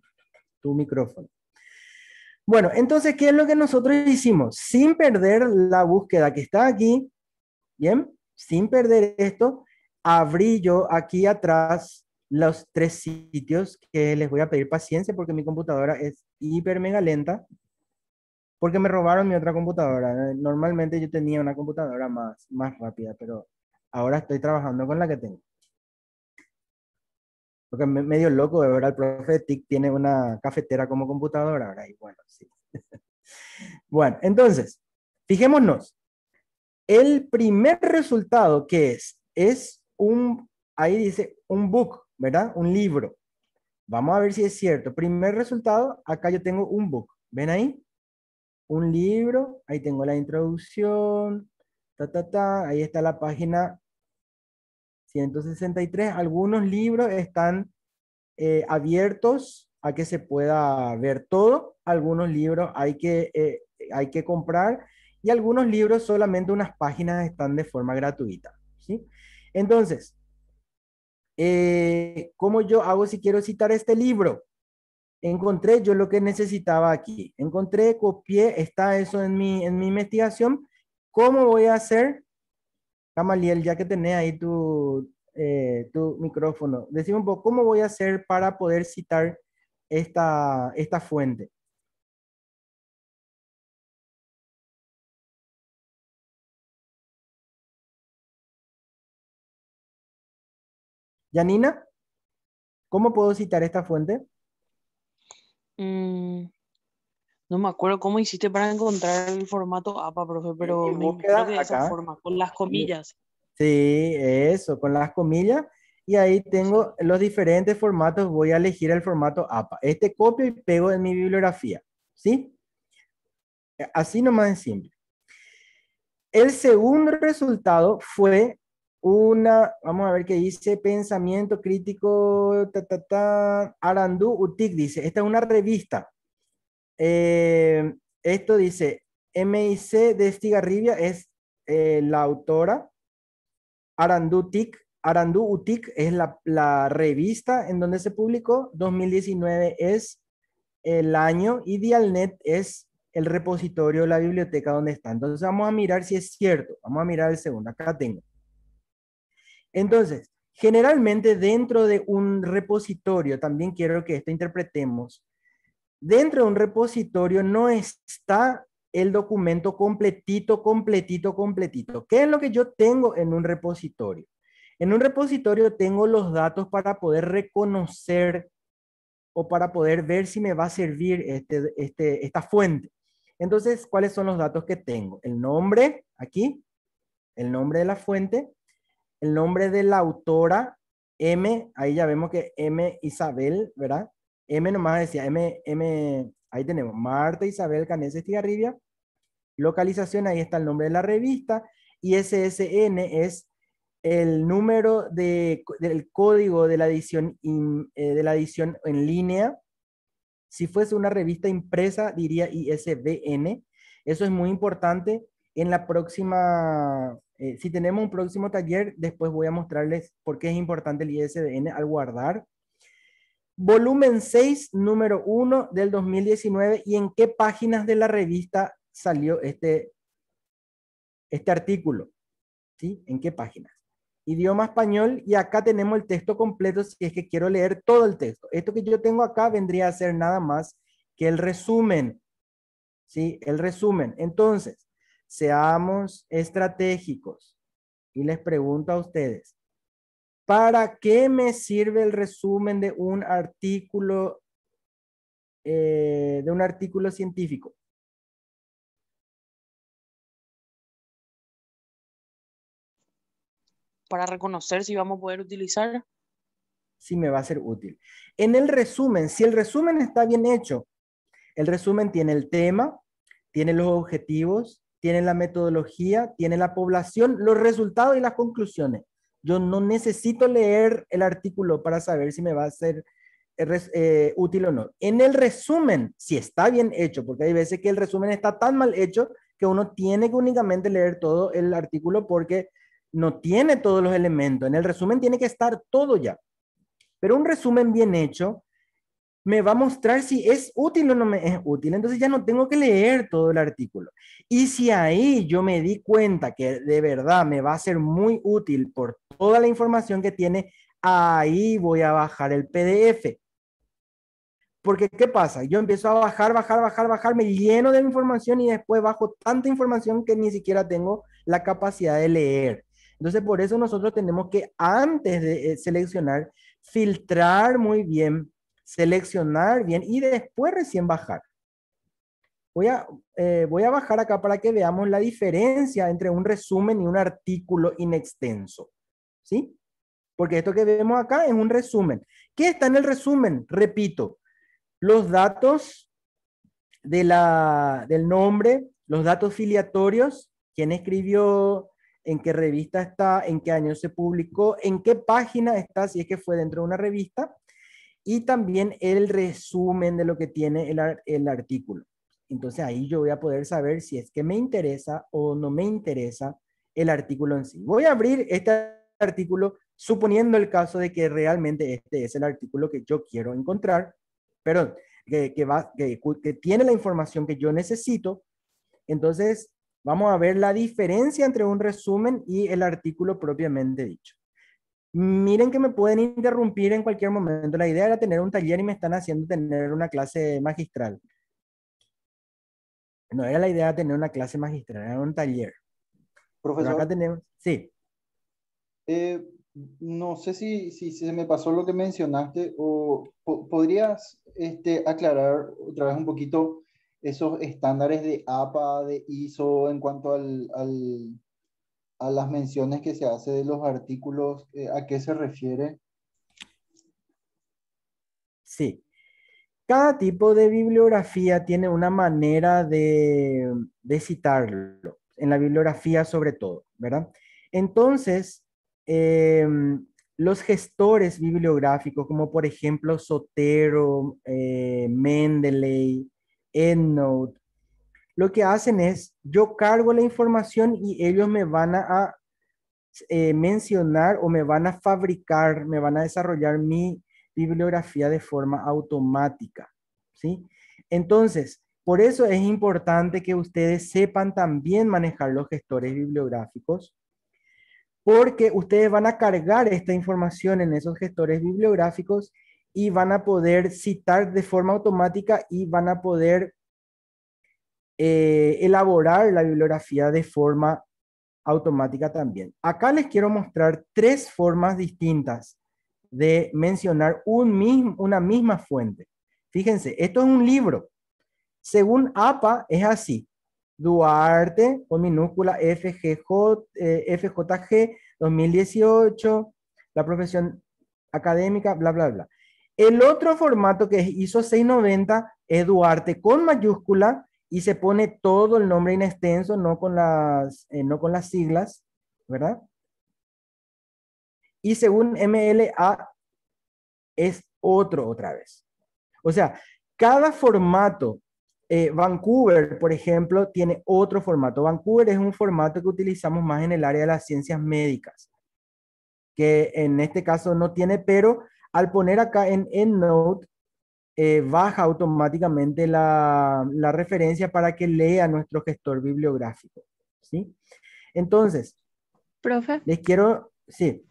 tu micrófono. Bueno, entonces, ¿qué es lo que nosotros hicimos? Sin perder la búsqueda que está aquí, ¿bien? Sin perder esto, abrí yo aquí atrás los tres sitios que les voy a pedir paciencia porque mi computadora es hiper mega lenta porque me robaron mi otra computadora. Normalmente yo tenía una computadora más, más rápida, pero ahora estoy trabajando con la que tengo. Porque me medio loco de ver al profe TIC tiene una cafetera como computadora ahora y bueno, sí. bueno, entonces, fijémonos. El primer resultado que es, es un, ahí dice un book, ¿verdad? Un libro. Vamos a ver si es cierto. Primer resultado, acá yo tengo un book. ¿Ven ahí? un libro, ahí tengo la introducción, ta, ahí está la página 163. Algunos libros están eh, abiertos a que se pueda ver todo, algunos libros hay que, eh, hay que comprar y algunos libros solamente unas páginas están de forma gratuita. Entonces, eh, ¿cómo yo hago si quiero citar este libro? encontré yo lo que necesitaba aquí. Encontré, copié, está eso en mi, investigación. ¿Cómo voy a hacer? Camaliel, ya que tenés ahí tu, eh, tu micrófono, decime un poco, ¿cómo voy a hacer para poder citar esta, esta fuente? Yanina, ¿cómo puedo citar esta fuente? Mm, no me acuerdo cómo hiciste para encontrar el formato APA, profe, pero me imagino de esa forma, con las comillas. Sí, eso, con las comillas. Y ahí tengo los diferentes formatos. Voy a elegir el formato APA. Este copio y pego en mi bibliografía. ¿Sí? Así nomás en simple. El segundo resultado fue una, vamos a ver qué dice, pensamiento crítico, Arandú Utic dice, esta es una revista. Eh, esto dice, MIC de Estigarribia es eh, la autora, Arandú Utic, Arandú Utic es la, la, revista en donde se publicó, 2019 es el año y Dialnet es el repositorio, la biblioteca donde está. Entonces vamos a mirar si es cierto, vamos a mirar el segundo, acá tengo. Entonces, generalmente dentro de un repositorio, también quiero que esto interpretemos, dentro de un repositorio no está el documento completito, completito, completito. ¿Qué es lo que yo tengo en un repositorio? En un repositorio tengo los datos para poder reconocer o para poder ver si me va a servir este, este, esta fuente. Entonces, ¿cuáles son los datos que tengo? El nombre, aquí, el nombre de la fuente, el nombre de la autora, M, ahí ya vemos que M Isabel, ¿verdad? M nomás decía, M, M, ahí tenemos, Marta Isabel Caneses Estigarribia, localización, ahí está el nombre de la revista, y SSN es el número de, del código de la, edición eh, de la edición en línea. Si fuese una revista impresa, diría ISBN. Eso es muy importante en la próxima eh, si tenemos un próximo taller, después voy a mostrarles por qué es importante el ISBN al guardar. Volumen 6, número 1 del 2019 y en qué páginas de la revista salió este, este artículo. ¿Sí? ¿En qué páginas? Idioma español y acá tenemos el texto completo si es que quiero leer todo el texto. Esto que yo tengo acá vendría a ser nada más que el resumen. ¿Sí? El resumen. Entonces, seamos estratégicos. Y les pregunto a ustedes, ¿para qué me sirve el resumen de un artículo, eh, de un artículo científico? Para reconocer si vamos a poder utilizar. sí me va a ser útil. En el resumen, si el resumen está bien hecho, el resumen tiene el tema, tiene los objetivos, tiene la metodología, tiene la población, los resultados y las conclusiones. Yo no necesito leer el artículo para saber si me va a ser eh, eh, útil o no. En el resumen, si está bien hecho, porque hay veces que el resumen está tan mal hecho que uno tiene que únicamente leer todo el artículo porque no tiene todos los elementos. En el resumen tiene que estar todo ya. Pero un resumen bien hecho me va a mostrar si es útil o no me es útil. Entonces ya no tengo que leer todo el artículo. Y si ahí yo me di cuenta que de verdad me va a ser muy útil por toda la información que tiene, ahí voy a bajar el PDF. Porque ¿qué pasa? Yo empiezo a bajar, bajar, bajar, bajar, me lleno de información y después bajo tanta información que ni siquiera tengo la capacidad de leer. Entonces, por eso nosotros tenemos que antes de eh, seleccionar, filtrar muy bien seleccionar bien y después recién bajar. Voy a, eh, voy a bajar acá para que veamos la diferencia entre un resumen y un artículo inextenso. ¿Sí? Porque esto que vemos acá es un resumen. ¿Qué está en el resumen? Repito, los datos de la, del nombre, los datos filiatorios, quién escribió, en qué revista está, en qué año se publicó, en qué página está, si es que fue dentro de una revista, y también el resumen de lo que tiene el, artículo. Entonces ahí yo voy a poder saber si es que me interesa o no me interesa el artículo en sí. Voy a abrir este artículo suponiendo el caso de que realmente este es el artículo que yo quiero encontrar, pero que, que tiene la información que yo necesito. Entonces vamos a ver la diferencia entre un resumen y el artículo propiamente dicho. Miren que me pueden interrumpir en cualquier momento. La idea era tener un taller y me están haciendo tener una clase magistral. No era la idea de tener una clase magistral, era un taller. Profesor. Acá tenemos, sí. Eh, no sé si, se me pasó lo que mencionaste o podrías este, aclarar otra vez un poquito esos estándares de APA, de ISO en cuanto al a las menciones que se hace de los artículos, eh, ¿a qué se refiere? Sí. Cada tipo de bibliografía tiene una manera de, citarlo, en la bibliografía sobre todo, ¿verdad? Entonces, em, los gestores bibliográficos, como por ejemplo Sotero, eh, Mendeley, EndNote, lo que hacen es, yo cargo la información y ellos me van a, eh, mencionar o me van a fabricar, me van a desarrollar mi bibliografía de forma automática, ¿sí? Entonces, por eso es importante que ustedes sepan también manejar los gestores bibliográficos, porque ustedes van a cargar esta información en esos gestores bibliográficos y van a poder citar de forma automática y van a poder eh, elaborar la bibliografía de forma automática también. Acá les quiero mostrar tres formas distintas de mencionar una misma fuente. Fíjense, esto es un libro. Según APA es así. Duarte con minúscula FGJ, FJG 2018, la profesión académica, bla, bla, bla. El otro formato que hizo 690 es Duarte con mayúscula y se pone todo el nombre en extenso, no con las, eh, siglas, ¿verdad? Y según MLA es otro otra vez. O sea, cada formato, eh, Vancouver, por ejemplo, tiene otro formato. Vancouver es un formato que utilizamos más en el área de las ciencias médicas, que en este caso no tiene, pero al poner acá en EndNote eh, baja automáticamente la, referencia para que lea nuestro gestor bibliográfico. ¿sí? Entonces, profe. Les quiero, sí.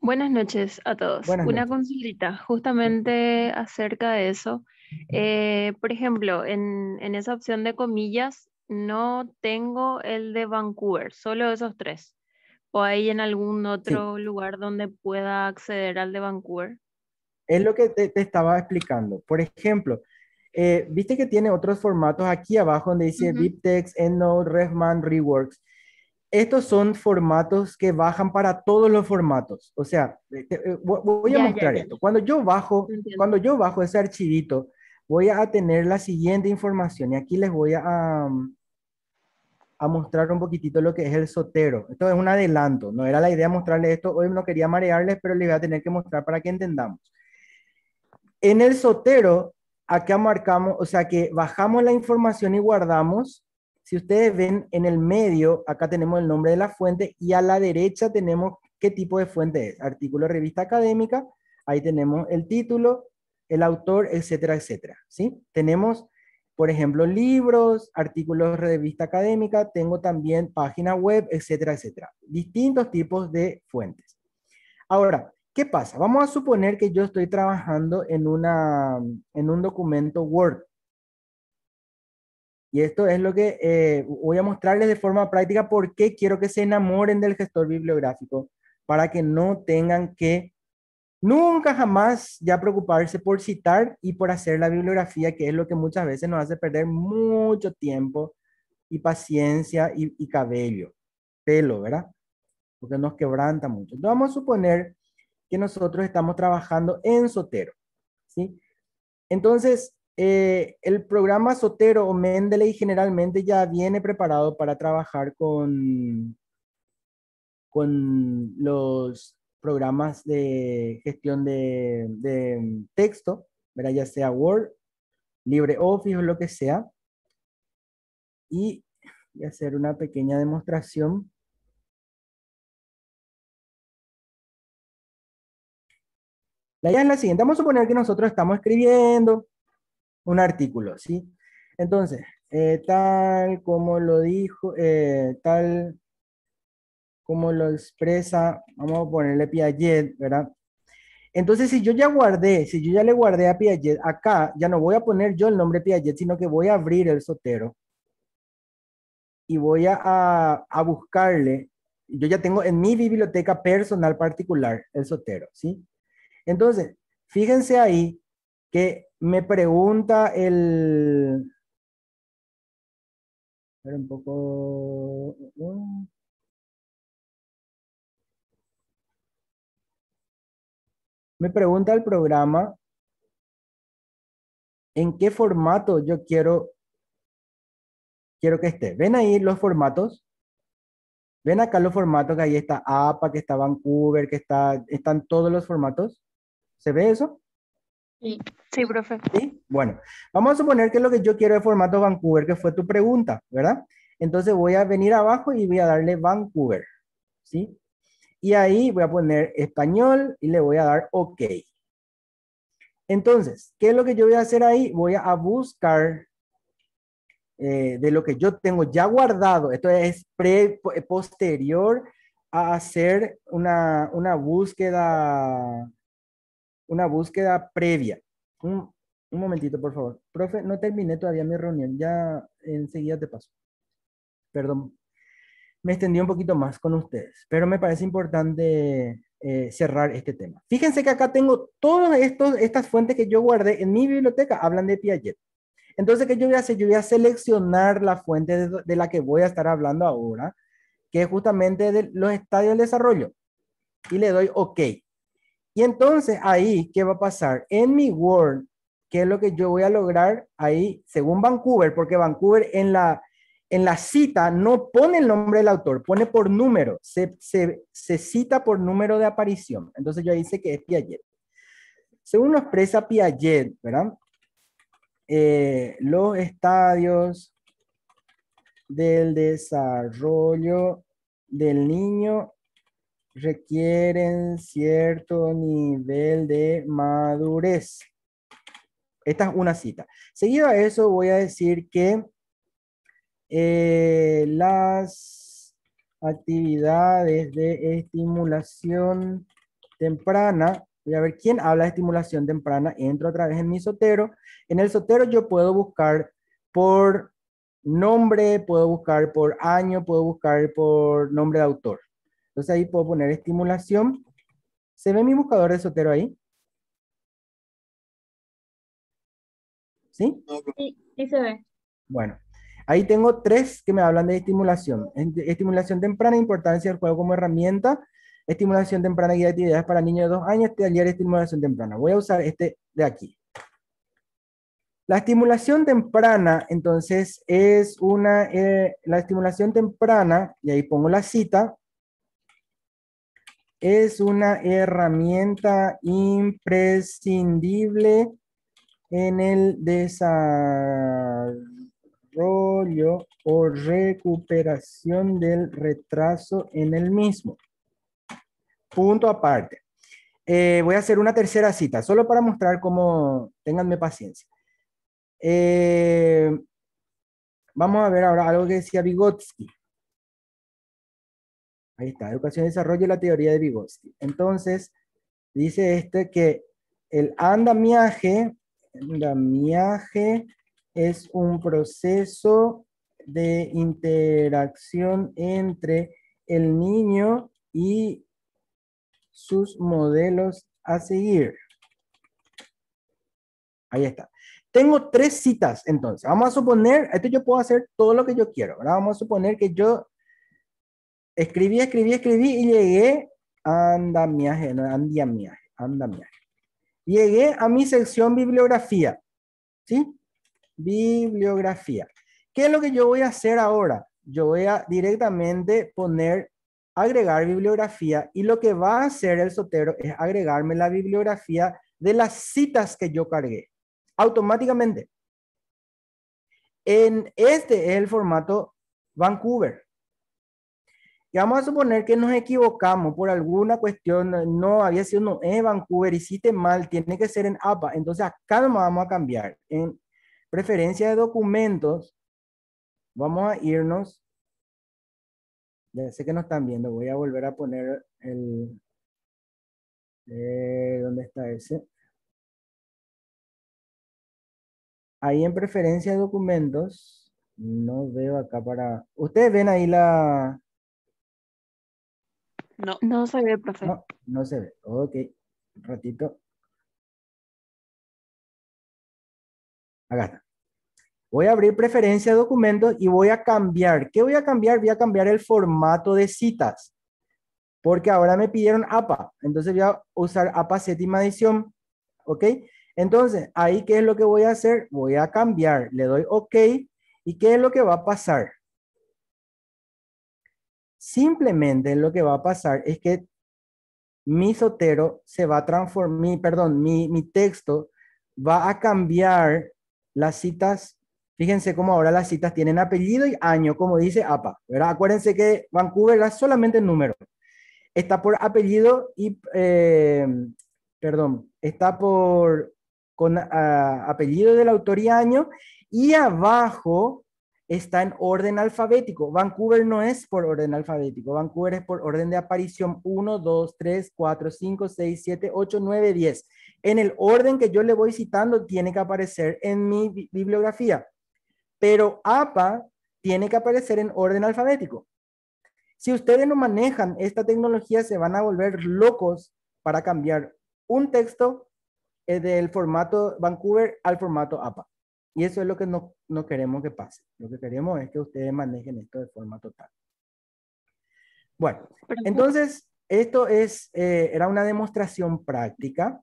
Buenas noches a todos. Una consulta justamente acerca de eso. Eh, por ejemplo, en, esa opción de comillas, no tengo el de Vancouver, solo esos tres. ¿O hay en algún otro lugar donde pueda acceder al de Vancouver? es lo que te, estaba explicando. Por ejemplo, eh, viste que tiene otros formatos aquí abajo donde dice uh EndNote, Refman, Reworks. Estos son formatos que bajan para todos los formatos. O sea, eh, voy a mostrar esto. Cuando yo bajo, cuando yo bajo ese archivito, voy a tener la siguiente información y aquí les voy a, mm, a mostrar un poquitito lo que es el sotero. Esto es un adelanto, no era la idea mostrarles esto, hoy no quería marearles, pero les voy a tener que mostrar para que entendamos. En el sotero, acá marcamos, o sea que bajamos la información y guardamos. Si ustedes ven en el medio, acá tenemos el nombre de la fuente y a la derecha tenemos qué tipo de fuente es. Artículo, revista académica, ahí tenemos el título, el autor, etcétera, etcétera. ¿sí? Tenemos, por ejemplo, libros, artículos de revista académica, tengo también página web, etcétera, etcétera. Distintos tipos de fuentes. Ahora, ¿Qué pasa? Vamos a suponer que yo estoy trabajando en, una, en un documento Word. Y esto es lo que eh, voy a mostrarles de forma práctica por qué quiero que se enamoren del gestor bibliográfico para que no tengan que nunca jamás ya preocuparse por citar y por hacer la bibliografía, que es lo que muchas veces nos hace perder mucho tiempo y paciencia y, y cabello, pelo, ¿verdad? Porque nos quebranta mucho. Entonces vamos a suponer que nosotros estamos trabajando en Sotero. Entonces, eh, el programa Sotero o Mendeley generalmente ya viene preparado para trabajar con, los programas de gestión de, texto, ya sea Word, LibreOffice o lo que sea. Y voy a hacer una pequeña demostración. La idea es la siguiente. Vamos a suponer que nosotros estamos escribiendo un artículo, ¿sí? Entonces, eh, tal como lo dijo, eh, tal como lo expresa, vamos a ponerle Piaget, ¿verdad? Entonces, si yo ya guardé, si yo ya le guardé a Piaget acá, ya no voy a poner yo el nombre Piaget, sino que voy a abrir el sotero y voy a, a buscarle. Yo ya tengo en mi biblioteca personal particular el sotero, ¿sí? Entonces, fíjense ahí que me pregunta el... Espera un poco... Me pregunta el programa en qué formato yo quiero, quiero que esté. Ven ahí los formatos. Ven acá los formatos que ahí está APA, que está Vancouver, que está, están todos los formatos. ¿Se ve eso? Sí, sí, profe. ¿Sí? Bueno, vamos a suponer que lo que yo quiero es formato Vancouver, que fue tu pregunta, ¿verdad? Entonces voy a venir abajo y voy a darle Vancouver, ¿sí? Y ahí voy a poner español y le voy a dar OK. Entonces, ¿qué es lo que yo voy a hacer ahí? Voy a buscar eh, de lo que yo tengo ya guardado. Esto es posterior a hacer una, una búsqueda una búsqueda previa. Un, momentito, por favor. Profe, no terminé todavía mi reunión, ya enseguida te paso. Perdón, me extendí un poquito más con ustedes, pero me parece importante eh, cerrar este tema. Fíjense que acá tengo todas estas fuentes que yo guardé en mi biblioteca, hablan de Piaget. Entonces, ¿qué yo voy a hacer? Yo voy a seleccionar la fuente de, de la que voy a estar hablando ahora, que es justamente de los estadios de desarrollo. Y le doy OK. Y entonces ahí, ¿qué va a pasar? En mi Word, ¿qué es lo que yo voy a lograr ahí según Vancouver? Porque Vancouver en la, en la cita no pone el nombre del autor, pone por número, se, cita por número de aparición. Entonces yo ahí dice que es Piaget. Según nos expresa Piaget, ¿verdad? Eh, los estadios del desarrollo del niño requieren cierto nivel de madurez. Esta es una cita. Seguido a eso voy a decir que eh, las actividades de estimulación temprana, voy a ver quién habla de estimulación temprana, entro otra vez en mi sotero. En el sotero yo puedo buscar por nombre, puedo buscar por año, puedo buscar por nombre de autor. Entonces ahí puedo poner estimulación. ¿Se ve mi buscador de Sotero ahí? ¿Sí? Sí, sí se ve. Bueno, ahí tengo tres que me hablan de estimulación. Estimulación temprana, importancia del juego como herramienta. Estimulación temprana y actividades para niños de dos años, taller de estimulación temprana. Voy a usar este de aquí. La estimulación temprana, entonces, es una, eh, la estimulación temprana, y ahí pongo la cita, es una herramienta imprescindible en el desarrollo o recuperación del retraso en el mismo. Punto aparte. Eh, voy a hacer una tercera cita, solo para mostrar cómo, ténganme paciencia. Eh, vamos a ver ahora algo que decía Vygotsky. Ahí está, educación y desarrollo y la teoría de Vygotsky. Entonces, dice este que el andamiaje, andamiaje es un proceso de interacción entre el niño y sus modelos a seguir. Ahí está. Tengo tres citas, entonces. Vamos a suponer, esto yo puedo hacer todo lo que yo quiero, Ahora Vamos a suponer que yo Escribí, escribí, escribí y llegué a andamiaje, no, andamiaje, andamiaje. Llegué a mi sección bibliografía, ¿sí? Bibliografía. ¿Qué es lo que yo voy a hacer ahora? Yo voy a directamente poner agregar bibliografía y lo que va a hacer el sotero es agregarme la bibliografía de las citas que yo cargué automáticamente. En este es el formato Vancouver. Y vamos a suponer que nos equivocamos por alguna cuestión, no había sido no, es Vancouver, hiciste mal, tiene que ser en APA. Entonces acá nos vamos a cambiar. En preferencia de documentos, vamos a irnos. Ya sé que nos están viendo, voy a volver a poner el... Eh, ¿Dónde está ese? Ahí en preferencia de documentos, no veo acá para... Ustedes ven ahí la, no. No se ve, profe. No, no se ve. Ok, un ratito. Acá está. Voy a abrir preferencia de documentos y voy a cambiar. ¿Qué voy a cambiar? Voy a cambiar el formato de citas. Porque ahora me pidieron APA. Entonces voy a usar APA séptima edición. ¿Ok? Entonces, ahí, ¿qué es lo que voy a hacer? Voy a cambiar. Le doy OK. ¿Y qué es lo que va a pasar? Simplemente lo que va a pasar es que mi sotero se va a transformar, mi, perdón, mi, texto va a cambiar las citas. Fíjense cómo ahora las citas tienen apellido y año, como dice APA, ¿verdad? Acuérdense que Vancouver es solamente el número. Está por apellido y, eh, perdón, está por con ah, apellido del autor y año y abajo está en orden alfabético. Vancouver no es por orden alfabético. Vancouver es por orden de aparición 1, 2, 3, 4, 5, 6, 7, 8, 9, 10. En el orden que yo le voy citando tiene que aparecer en mi bibliografía. Pero APA tiene que aparecer en orden alfabético. Si ustedes no manejan esta tecnología, se van a volver locos para cambiar un texto eh, del formato Vancouver al formato APA. Y eso es lo que no, queremos que pase. Lo que queremos es que ustedes manejen esto de forma total. Bueno, entonces, esto es, eh, era una demostración práctica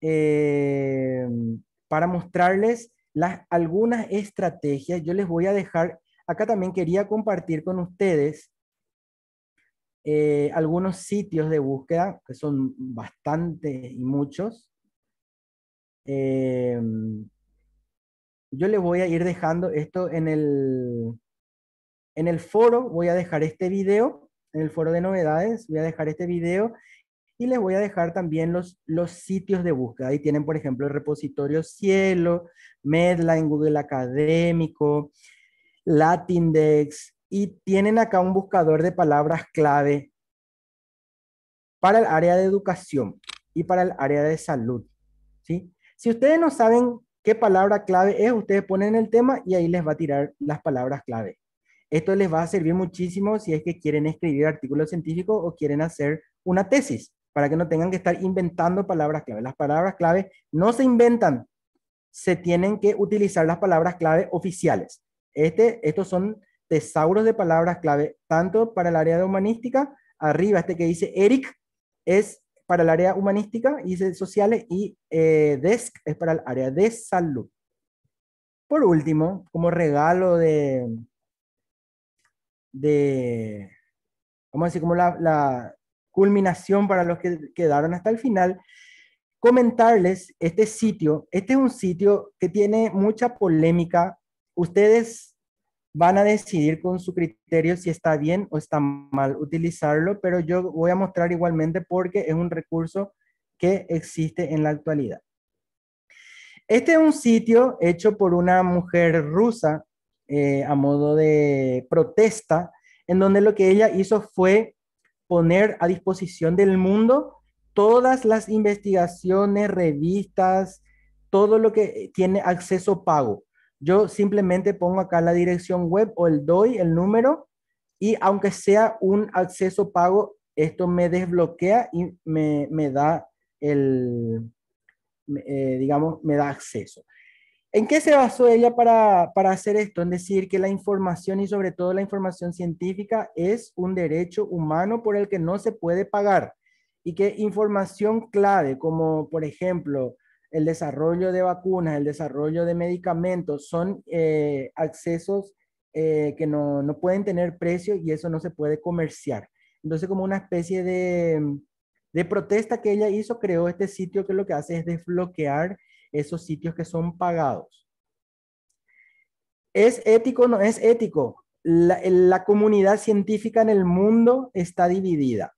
eh, para mostrarles las, algunas estrategias. Yo les voy a dejar, acá también quería compartir con ustedes eh, algunos sitios de búsqueda, que son bastante y muchos yo le voy a ir dejando esto en el, en el foro, voy a dejar este video, en el foro de novedades, voy a dejar este video y les voy a dejar también los, los sitios de búsqueda. Ahí tienen, por ejemplo, el repositorio Cielo, Medline, Google Académico, Latindex, y tienen acá un buscador de palabras clave para el área de educación y para el área de salud. ¿sí? Si ustedes no saben qué palabra clave es, ustedes ponen el tema y ahí les va a tirar las palabras clave. Esto les va a servir muchísimo si es que quieren escribir artículos científicos o quieren hacer una tesis, para que no tengan que estar inventando palabras clave. Las palabras clave no se inventan, se tienen que utilizar las palabras clave oficiales. Este, estos son tesauros de palabras clave, tanto para el área de humanística, arriba este que dice Eric, es para el área humanística y sociales y eh, DESC es para el área de salud. Por último, como regalo de, de vamos a decir, como la, la culminación para los que quedaron hasta el final, comentarles este sitio. Este es un sitio que tiene mucha polémica. Ustedes van a decidir con su criterio si está bien o está mal utilizarlo, pero yo voy a mostrar igualmente porque es un recurso que existe en la actualidad. Este es un sitio hecho por una mujer rusa eh, a modo de protesta, en donde lo que ella hizo fue poner a disposición del mundo todas las investigaciones, revistas, todo lo que tiene acceso pago. Yo simplemente pongo acá la dirección web o el DOI, el número, y aunque sea un acceso pago, esto me desbloquea y me, da el, eh, digamos, me da acceso. ¿En qué se basó ella para, para, hacer esto? En decir que la información y sobre todo la información científica es un derecho humano por el que no se puede pagar y que información clave como por ejemplo el desarrollo de vacunas, el desarrollo de medicamentos, son eh, accesos eh, que no, pueden tener precio y eso no se puede comerciar. Entonces, como una especie de, protesta que ella hizo, creó este sitio que lo que hace es desbloquear esos sitios que son pagados. ¿Es ético? o No es ético. la, comunidad científica en el mundo está dividida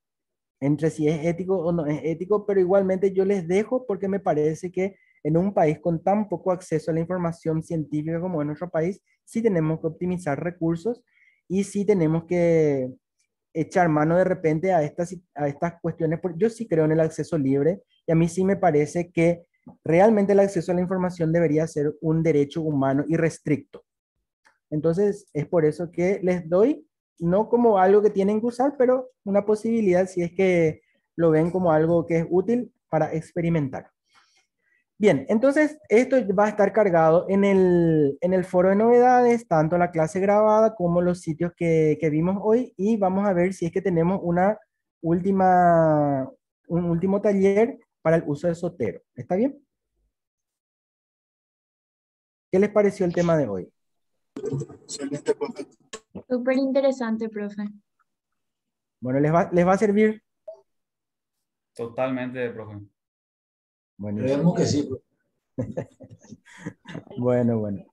entre si es ético o no es ético, pero igualmente yo les dejo porque me parece que en un país con tan poco acceso a la información científica como en nuestro país, sí tenemos que optimizar recursos y sí tenemos que echar mano de repente a estas, a estas cuestiones. Yo sí creo en el acceso libre y a mí sí me parece que realmente el acceso a la información debería ser un derecho humano y restricto. Entonces, es por eso que les doy no como algo que tienen que usar, pero una posibilidad si es que lo ven como algo que es útil para experimentar. Bien, entonces esto va a estar cargado en el, foro de novedades, tanto la clase grabada como los sitios que, vimos hoy y vamos a ver si es que tenemos una última, un último taller para el uso de Sotero. ¿Está bien? ¿Qué les pareció el tema de hoy? Súper interesante, profe. Bueno, ¿les va, les va a servir? Totalmente, profe. Bueno, que sí, bueno, bueno.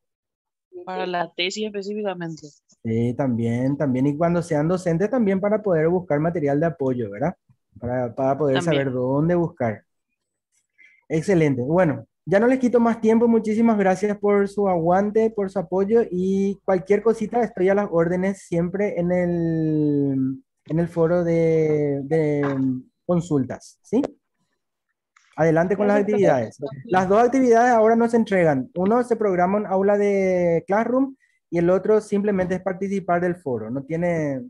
Para la tesis específicamente. Sí, también, también. Y cuando sean docentes, también para poder buscar material de apoyo, ¿verdad? Para, poder saber dónde buscar. Excelente. Bueno, ya no les quito más tiempo, muchísimas gracias por su aguante, por su apoyo y cualquier cosita estoy a las órdenes siempre en el, en el foro de, consultas, ¿sí? Adelante con las actividades. Las dos actividades ahora no se entregan. Uno se programa en aula de Classroom y el otro simplemente es participar del foro. No tiene,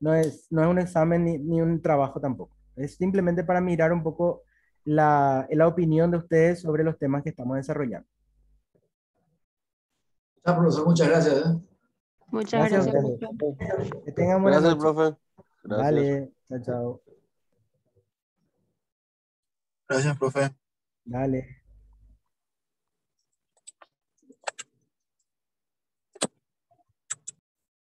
no es, no es un examen ni, ni un trabajo tampoco. Es simplemente para mirar un poco la, la opinión de ustedes sobre los temas que estamos desarrollando. Ah, profesor, muchas gracias. ¿eh? Muchas gracias. Que tengan buenas Gracias, profe. Dale, chao, chao. Gracias, profe. Dale.